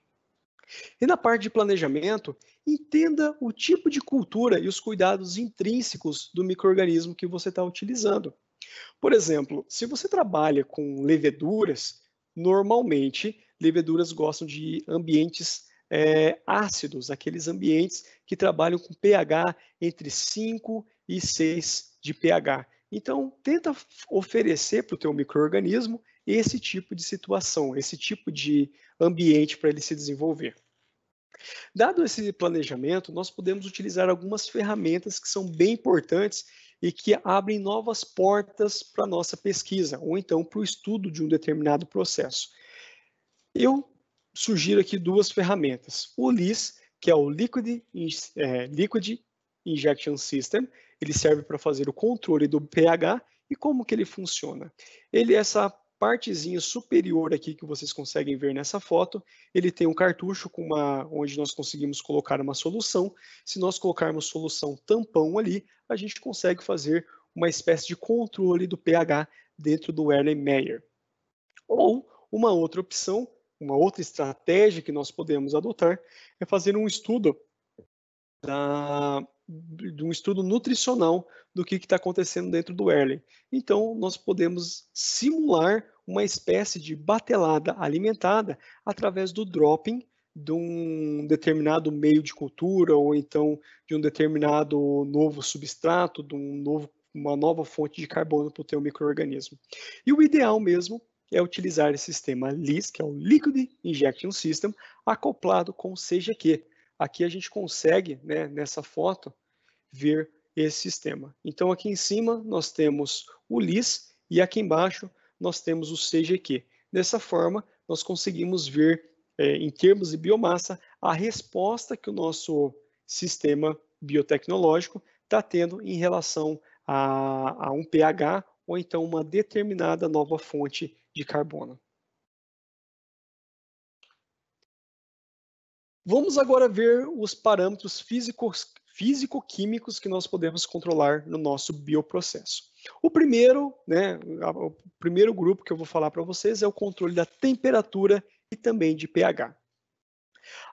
E na parte de planejamento, entenda o tipo de cultura e os cuidados intrínsecos do microorganismo que você está utilizando. Por exemplo, se você trabalha com leveduras, normalmente leveduras gostam de ambientes é, ácidos, aqueles ambientes que trabalham com pH entre 5 e 6 de pH. Então, tenta oferecer para o teu microorganismo esse tipo de situação, esse tipo de ambiente para ele se desenvolver. Dado esse planejamento, nós podemos utilizar algumas ferramentas que são bem importantes e que abrem novas portas para a nossa pesquisa, ou então para o estudo de um determinado processo. Eu sugiro aqui duas ferramentas. O LIS, que é o Liquid, é, Liquid Injection System, ele serve para fazer o controle do pH e como que ele funciona. Ele, é essa partezinha superior aqui que vocês conseguem ver nessa foto, ele tem um cartucho com uma, onde nós conseguimos colocar uma solução. Se nós colocarmos solução tampão ali, a gente consegue fazer uma espécie de controle do pH dentro do Erlenmeyer. Ou uma outra opção, uma outra estratégia que nós podemos adotar é fazer um estudo da, de um estudo nutricional do que está acontecendo dentro do Erlen. Então, nós podemos simular uma espécie de batelada alimentada através do dropping de um determinado meio de cultura ou então de um determinado novo substrato, de um novo, uma nova fonte de carbono para o teu microorganismo. E o ideal mesmo é utilizar esse sistema LIS, que é o Liquid Injection System, acoplado com CGQ. Aqui a gente consegue, né, nessa foto, ver esse sistema. Então, aqui em cima, nós temos o LIS e aqui embaixo nós temos o CGQ. Dessa forma, nós conseguimos ver, é, em termos de biomassa, a resposta que o nosso sistema biotecnológico está tendo em relação a, a um pH ou então uma determinada nova fonte de carbono. Vamos agora ver os parâmetros físicos físico-químicos que nós podemos controlar no nosso bioprocesso. O primeiro, né, o primeiro grupo que eu vou falar para vocês é o controle da temperatura e também de pH.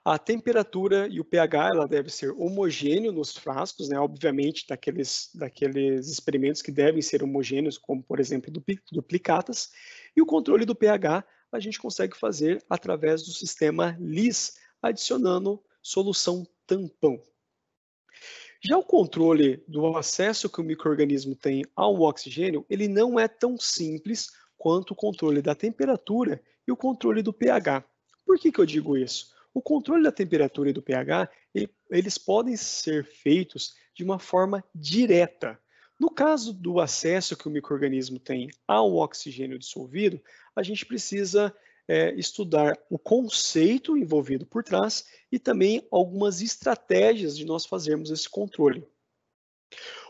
A temperatura e o pH ela deve ser homogêneo nos frascos, né? obviamente daqueles, daqueles experimentos que devem ser homogêneos, como por exemplo duplicatas. E o controle do pH a gente consegue fazer através do sistema LIS, adicionando solução tampão. Já o controle do acesso que o microorganismo tem ao oxigênio, ele não é tão simples quanto o controle da temperatura e o controle do pH. Por que, que eu digo isso? O controle da temperatura e do pH, ele, eles podem ser feitos de uma forma direta. No caso do acesso que o microorganismo tem ao oxigênio dissolvido, a gente precisa é, estudar o conceito envolvido por trás e também algumas estratégias de nós fazermos esse controle.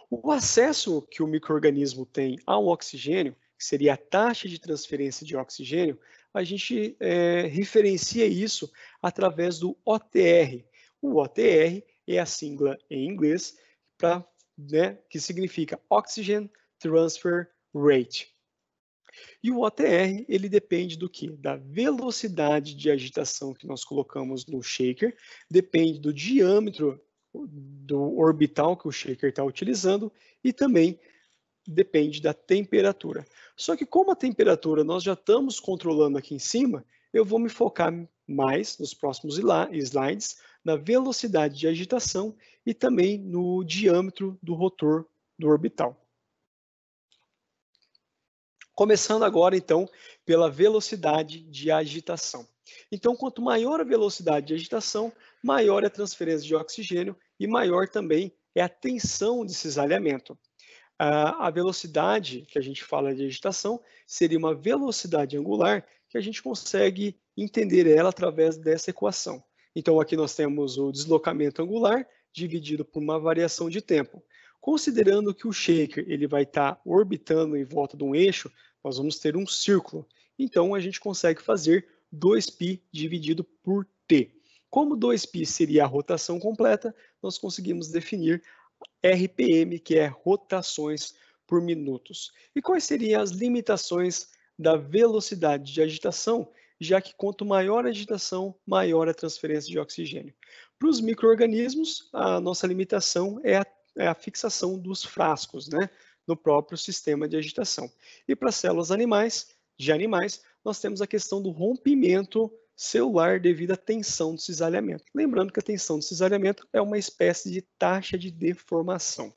O acesso que o microorganismo tem ao oxigênio, que seria a taxa de transferência de oxigênio, a gente é, referencia isso através do OTR. O OTR é a sigla em inglês para né, que significa Oxygen Transfer Rate. E o OTR, ele depende do que? Da velocidade de agitação que nós colocamos no shaker, depende do diâmetro do orbital que o shaker está utilizando e também depende da temperatura. Só que como a temperatura nós já estamos controlando aqui em cima, eu vou me focar mais nos próximos slides na velocidade de agitação e também no diâmetro do rotor do orbital. Começando agora, então, pela velocidade de agitação. Então, quanto maior a velocidade de agitação, maior é a transferência de oxigênio e maior também é a tensão de cisalhamento. A velocidade que a gente fala de agitação seria uma velocidade angular que a gente consegue entender ela através dessa equação. Então, aqui nós temos o deslocamento angular dividido por uma variação de tempo. Considerando que o shaker ele vai estar tá orbitando em volta de um eixo nós vamos ter um círculo. Então, a gente consegue fazer 2π dividido por t. Como 2π seria a rotação completa, nós conseguimos definir RPM, que é rotações por minutos. E quais seriam as limitações da velocidade de agitação, já que quanto maior a agitação, maior a transferência de oxigênio. Para os micro-organismos, a nossa limitação é a, é a fixação dos frascos, né? no próprio sistema de agitação. E para células animais, de animais, nós temos a questão do rompimento celular devido à tensão do cisalhamento. Lembrando que a tensão do cisalhamento é uma espécie de taxa de deformação.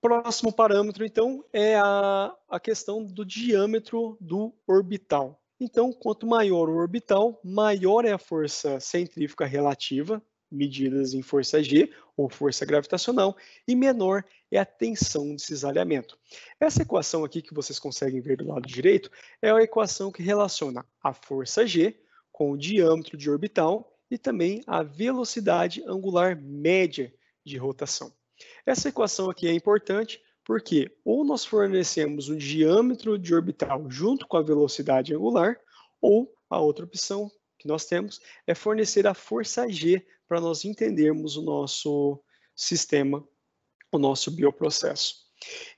Próximo parâmetro, então, é a, a questão do diâmetro do orbital. Então, quanto maior o orbital, maior é a força centrífuga relativa medidas em força G, ou força gravitacional, e menor é a tensão de cisalhamento. Essa equação aqui que vocês conseguem ver do lado direito é a equação que relaciona a força G com o diâmetro de orbital e também a velocidade angular média de rotação. Essa equação aqui é importante porque ou nós fornecemos o diâmetro de orbital junto com a velocidade angular, ou a outra opção que nós temos é fornecer a força G para nós entendermos o nosso sistema, o nosso bioprocesso.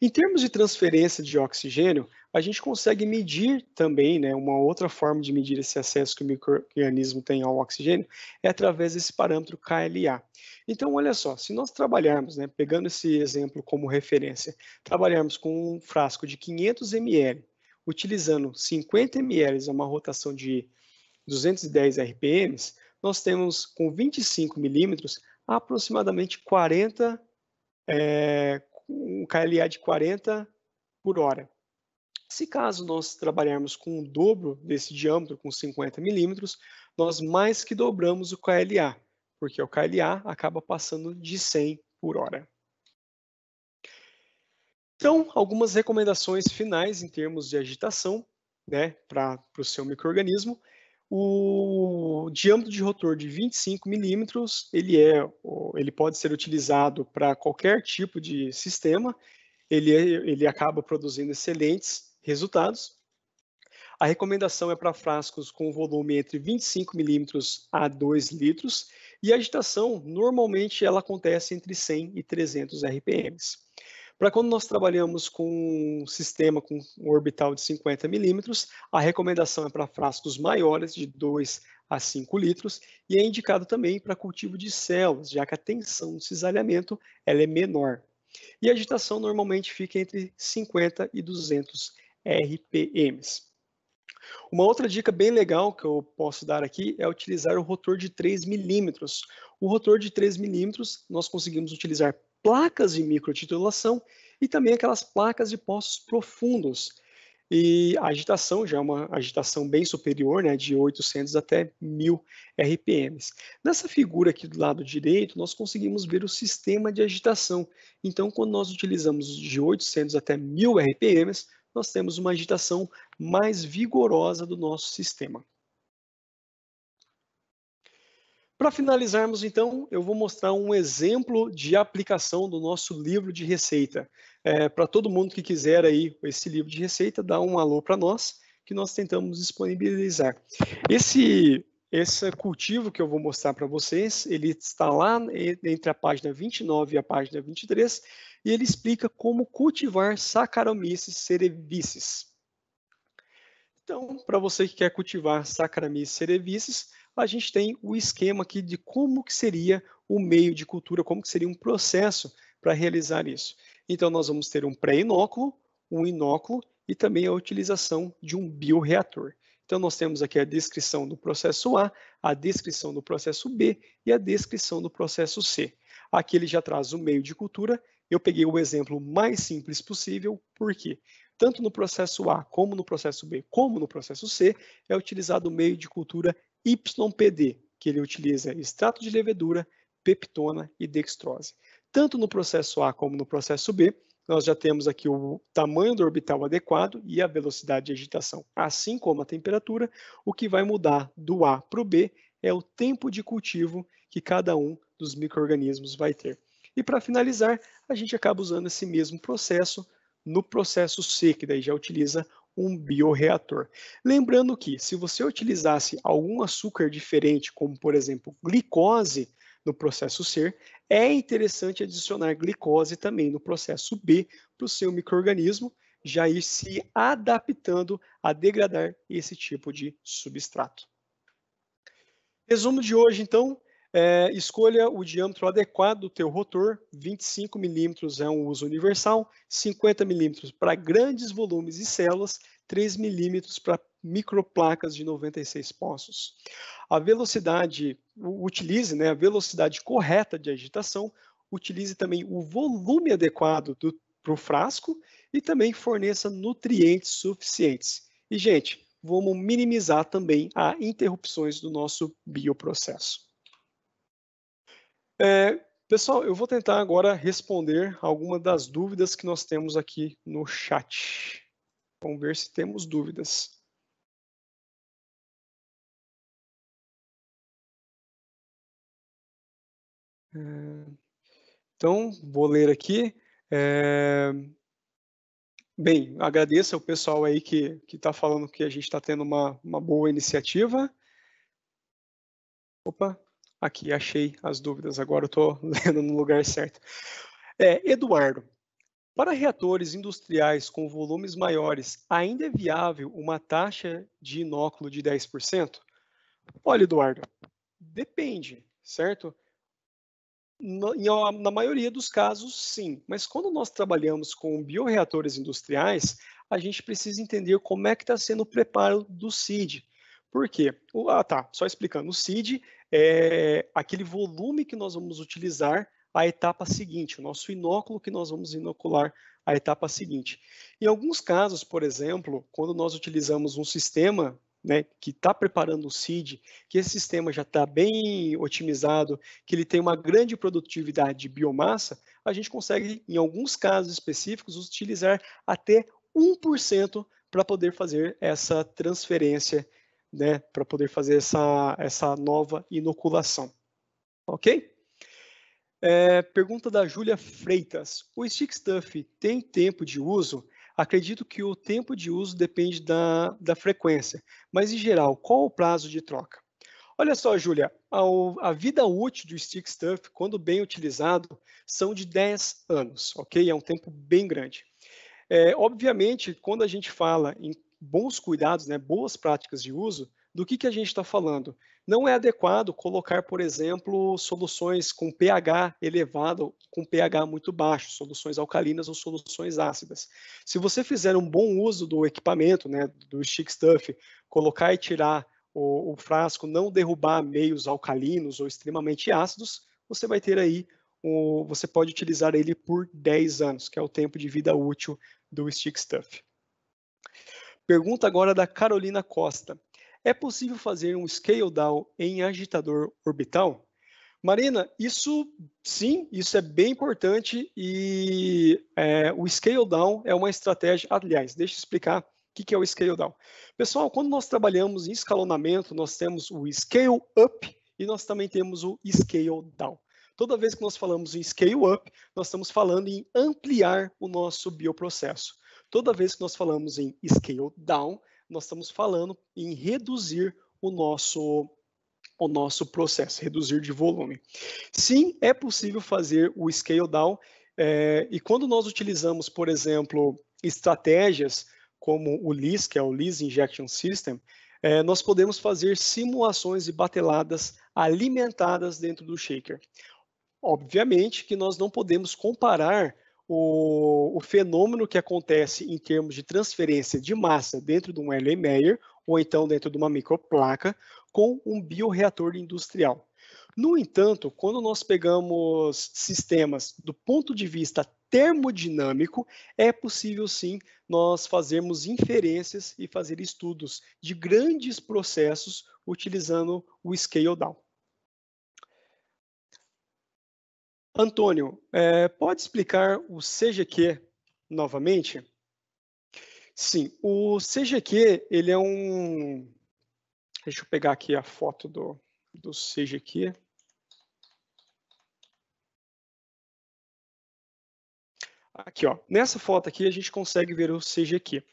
Em termos de transferência de oxigênio, a gente consegue medir também, né, uma outra forma de medir esse acesso que o microorganismo tem ao oxigênio é através desse parâmetro KLA. Então, olha só, se nós trabalharmos, né, pegando esse exemplo como referência, trabalharmos com um frasco de 500 ml, utilizando 50 ml a uma rotação de 210 RPMs, nós temos com 25 milímetros aproximadamente 40, é, um KLA de 40 por hora. Se caso nós trabalharmos com o dobro desse diâmetro, com 50 milímetros, nós mais que dobramos o KLA, porque o KLA acaba passando de 100 por hora. Então, algumas recomendações finais em termos de agitação né, para o seu microorganismo o diâmetro de rotor de 25 milímetros, ele, é, ele pode ser utilizado para qualquer tipo de sistema, ele, é, ele acaba produzindo excelentes resultados. A recomendação é para frascos com volume entre 25 milímetros a 2 litros, e a agitação, normalmente, ela acontece entre 100 e 300 RPMs. Para quando nós trabalhamos com um sistema com um orbital de 50 milímetros, a recomendação é para frascos maiores, de 2 a 5 litros, e é indicado também para cultivo de células, já que a tensão de cisalhamento ela é menor. E a agitação normalmente fica entre 50 e 200 RPMs. Uma outra dica bem legal que eu posso dar aqui é utilizar o rotor de 3 milímetros. O rotor de 3 milímetros nós conseguimos utilizar placas de microtitulação e também aquelas placas de poços profundos. E a agitação já é uma agitação bem superior, né, de 800 até 1000 RPM. Nessa figura aqui do lado direito, nós conseguimos ver o sistema de agitação. Então, quando nós utilizamos de 800 até 1000 RPM, nós temos uma agitação mais vigorosa do nosso sistema. Para finalizarmos, então, eu vou mostrar um exemplo de aplicação do nosso livro de receita. É, para todo mundo que quiser aí esse livro de receita, dá um alô para nós, que nós tentamos disponibilizar. Esse, esse cultivo que eu vou mostrar para vocês, ele está lá entre a página 29 e a página 23, e ele explica como cultivar Saccharomyces cerevisiae. Então, para você que quer cultivar Saccharomyces cerevisiae, a gente tem o esquema aqui de como que seria o meio de cultura, como que seria um processo para realizar isso. Então, nós vamos ter um pré-inóculo, um inóculo e também a utilização de um bioreator. Então, nós temos aqui a descrição do processo A, a descrição do processo B e a descrição do processo C. Aqui ele já traz o meio de cultura. Eu peguei o exemplo mais simples possível, porque tanto no processo A, como no processo B, como no processo C, é utilizado o meio de cultura YPD, que ele utiliza extrato de levedura, peptona e dextrose. Tanto no processo A como no processo B, nós já temos aqui o tamanho do orbital adequado e a velocidade de agitação, assim como a temperatura. O que vai mudar do A para o B é o tempo de cultivo que cada um dos micro-organismos vai ter. E para finalizar, a gente acaba usando esse mesmo processo no processo C, que daí já utiliza um bioreator. Lembrando que, se você utilizasse algum açúcar diferente, como por exemplo glicose, no processo C, é interessante adicionar glicose também no processo B para o seu microorganismo já ir se adaptando a degradar esse tipo de substrato. Resumo de hoje, então, é, escolha o diâmetro adequado do teu rotor, 25 milímetros é um uso universal, 50 milímetros para grandes volumes e células, 3 milímetros para microplacas de 96 poços. A velocidade, utilize né, a velocidade correta de agitação, utilize também o volume adequado para o frasco e também forneça nutrientes suficientes. E, gente, vamos minimizar também as interrupções do nosso bioprocesso. É, pessoal, eu vou tentar agora responder algumas das dúvidas que nós temos aqui no chat. Vamos ver se temos dúvidas. É, então, vou ler aqui. É... Bem, agradeço ao pessoal aí que está falando que a gente está tendo uma, uma boa iniciativa. Opa, Aqui, achei as dúvidas, agora estou lendo no lugar certo. É, Eduardo, para reatores industriais com volumes maiores, ainda é viável uma taxa de inóculo de 10%? Olha, Eduardo, depende, certo? Na, na, maioria dos casos, sim. Mas quando nós trabalhamos com bioreatores industriais, a gente precisa entender como é que está sendo o preparo do CID. Por quê? ah, tá. Só explicando. O CID é, aquele volume que nós vamos utilizar a etapa seguinte, o nosso inóculo que nós vamos inocular a etapa seguinte. Em alguns casos, por exemplo, quando nós utilizamos um sistema né, que está preparando o seed, que esse sistema já está bem otimizado, que ele tem uma grande produtividade de biomassa, a gente consegue, em alguns casos específicos, utilizar até 1% para poder fazer essa transferência né, para poder fazer essa, essa nova inoculação. Ok? É, pergunta da Júlia Freitas. O stick stuff tem tempo de uso? Acredito que o tempo de uso depende da, da frequência, mas em geral, qual o prazo de troca? Olha só, Júlia, a, a, vida útil do stick stuff, quando bem utilizado, são de 10 anos, ok? É um tempo bem grande. É, obviamente, quando a gente fala em bons cuidados, né, boas práticas de uso, do que, que a gente está falando? Não é adequado colocar, por exemplo, soluções com pH elevado, com pH muito baixo, soluções alcalinas ou soluções ácidas. Se você fizer um bom uso do equipamento, né, do stick stuff, colocar e tirar o, o frasco, não derrubar meios alcalinos ou extremamente ácidos, você vai ter aí você pode utilizar ele por 10 anos, que é o tempo de vida útil do stick stuff. Pergunta agora da Carolina Costa. É possível fazer um scale down em agitador orbital? Marina, isso sim, isso é bem importante e é, o scale down é uma estratégia. Aliás, deixa eu explicar o que, que é o scale down. Pessoal, quando nós trabalhamos em escalonamento, nós temos o scale up e nós também temos o scale down. Toda vez que nós falamos em scale up, nós estamos falando em ampliar o nosso bioprocesso. Toda vez que nós falamos em scale down, nós estamos falando em reduzir o nosso o nosso processo, reduzir de volume. Sim, é possível fazer o scale down é, e quando nós utilizamos, por exemplo, estratégias como o LIS, que é o LIS Injection System, é, nós podemos fazer simulações de bateladas alimentadas dentro do shaker. Obviamente que nós não podemos comparar o, o, fenômeno que acontece em termos de transferência de massa dentro de um Erlenmeyer, ou então dentro de uma microplaca, com um bioreator industrial. No entanto, quando nós pegamos sistemas do ponto de vista termodinâmico, é possível sim nós fazermos inferências e fazer estudos de grandes processos utilizando o scale down. Antônio, é, pode explicar o CGQ novamente? Sim, o CGQ ele é um. Deixa eu pegar aqui a foto do, do CGQ. Aqui, ó. Nessa foto aqui a gente consegue ver o CGQ.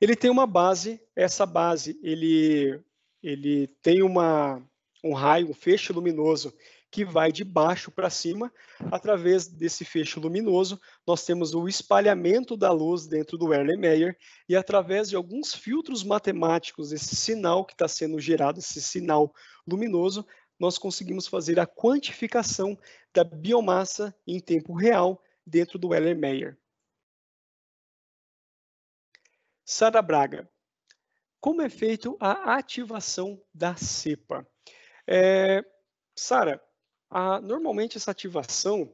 Ele tem uma base. Essa base ele ele tem uma um raio, um feixe luminoso que vai de baixo para cima. Através desse fecho luminoso, nós temos o espalhamento da luz dentro do Erlenmeyer e através de alguns filtros matemáticos, esse sinal que está sendo gerado, esse sinal luminoso, nós conseguimos fazer a quantificação da biomassa em tempo real dentro do Erlenmeyer. Sara Braga, como é feito a ativação da cepa? É, Sara, normalmente essa ativação,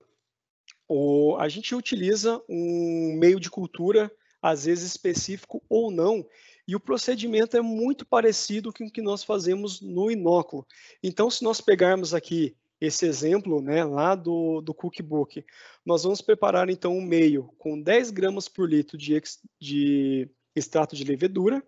o, a gente utiliza um meio de cultura, às vezes específico ou não, e o procedimento é muito parecido com o que nós fazemos no inóculo. Então, se nós pegarmos aqui esse exemplo né, lá do, do cookbook, nós vamos preparar então um meio com 10 gramas por litro de, ex, de extrato de levedura,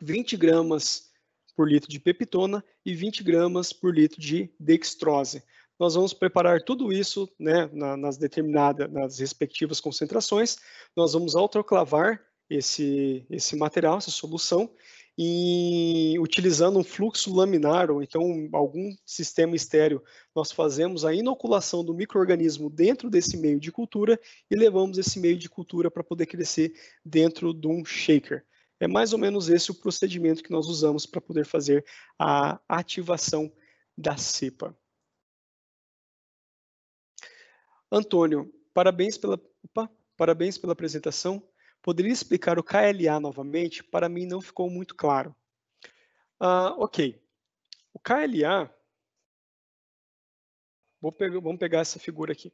20 gramas por litro de peptona e 20 gramas por litro de dextrose nós vamos preparar tudo isso né, na, nas determinadas, nas respectivas concentrações, nós vamos autoclavar esse, esse material, essa solução, e utilizando um fluxo laminar ou então algum sistema estéreo, nós fazemos a inoculação do microorganismo dentro desse meio de cultura e levamos esse meio de cultura para poder crescer dentro de um shaker. É mais ou menos esse o procedimento que nós usamos para poder fazer a ativação da cepa. Antônio, parabéns pela, opa, parabéns pela apresentação. Poderia explicar o KLA novamente? Para mim não ficou muito claro. Uh, ok. O KLA Pegar, vamos pegar essa figura aqui.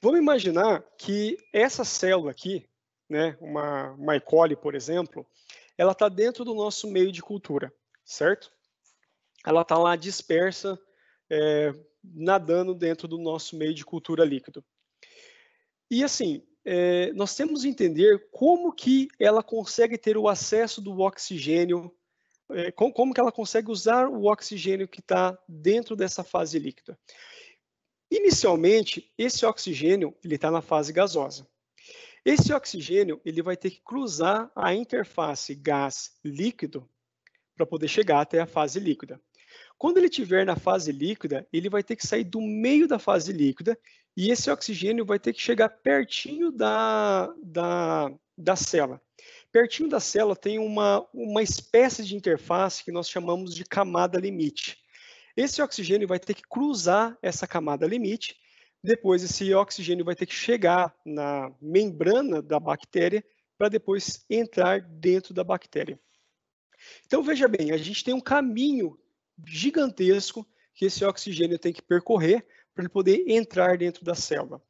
Vamos imaginar que essa célula aqui, né, uma, uma E. coli, por exemplo, ela está dentro do nosso meio de cultura, certo? Ela está lá dispersa é, nadando dentro do nosso meio de cultura líquido. E assim, é, nós temos que entender como que ela consegue ter o acesso do oxigênio, é, como que ela consegue usar o oxigênio que está dentro dessa fase líquida. Inicialmente, esse oxigênio ele está na fase gasosa. Esse oxigênio ele vai ter que cruzar a interface gás-líquido para poder chegar até a fase líquida. Quando ele estiver na fase líquida, ele vai ter que sair do meio da fase líquida e esse oxigênio vai ter que chegar pertinho da, da, da célula. Pertinho da célula tem uma, uma espécie de interface que nós chamamos de camada limite. Esse oxigênio vai ter que cruzar essa camada limite, depois esse oxigênio vai ter que chegar na membrana da bactéria para depois entrar dentro da bactéria. Então veja bem, a gente tem um caminho gigantesco que esse oxigênio tem que percorrer para ele poder entrar dentro da célula.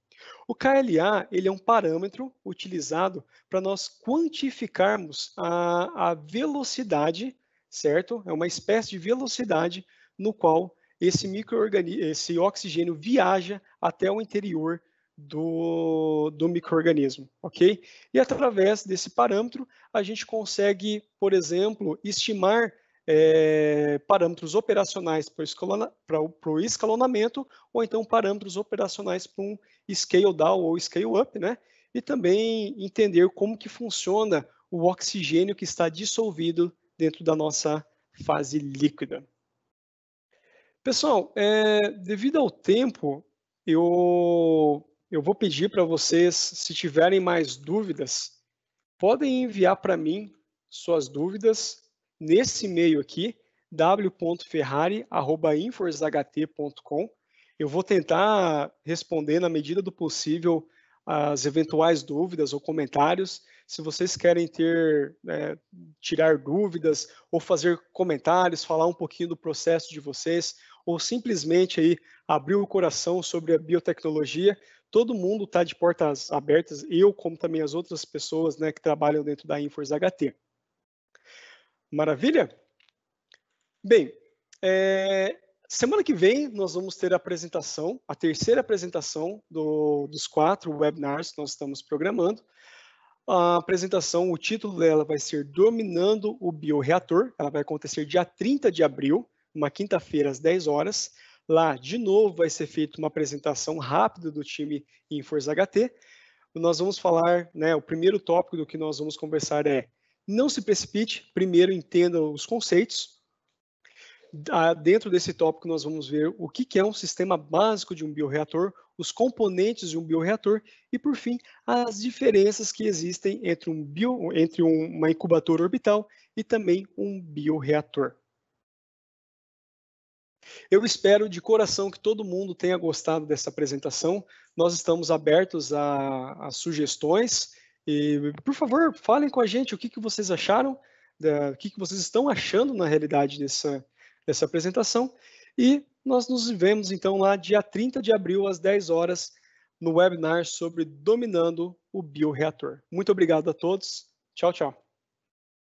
O KLA ele é um parâmetro utilizado para nós quantificarmos a, a velocidade, certo? É uma espécie de velocidade no qual esse, esse oxigênio viaja até o interior do, do microorganismo, ok? E através desse parâmetro, a gente consegue, por exemplo, estimar é, parâmetros operacionais para o escalonamento, ou então parâmetros operacionais para um scale down ou scale up, né? E também entender como que funciona o oxigênio que está dissolvido dentro da nossa fase líquida. Pessoal, é, devido ao tempo, eu, eu vou pedir para vocês, se tiverem mais dúvidas, podem enviar para mim suas dúvidas nesse e-mail aqui, w.ferrari.inforsht.com. Eu vou tentar responder na medida do possível as eventuais dúvidas ou comentários. Se vocês querem ter, é, tirar dúvidas ou fazer comentários, falar um pouquinho do processo de vocês, ou simplesmente aí abrir o coração sobre a biotecnologia, todo mundo está de portas abertas, eu como também as outras pessoas né, que trabalham dentro da Infors HT. Maravilha? Bem, é, semana que vem nós vamos ter a apresentação, a terceira apresentação do, dos quatro webinars que nós estamos programando. A apresentação, o título dela vai ser Dominando o Bioreator. Ela vai acontecer dia 30 de abril, uma quinta-feira às 10 horas. Lá, de novo, vai ser feita uma apresentação rápida do time em Forza HT. Nós vamos falar, né, o primeiro tópico do que nós vamos conversar é não se precipite, primeiro entenda os conceitos. Dentro desse tópico, nós vamos ver o que é um sistema básico de um bioreator, os componentes de um bioreator e, por fim, as diferenças que existem entre, um bio, entre uma incubadora orbital e também um bioreator. Eu espero de coração que todo mundo tenha gostado dessa apresentação. Nós estamos abertos a, a sugestões e, por favor, falem com a gente o que, que vocês acharam, da, o que, que vocês estão achando na realidade dessa, dessa apresentação. E nós nos vemos então lá dia 30 de abril, às 10 horas, no webinar sobre Dominando o Bioreator. Muito obrigado a todos. Tchau, tchau.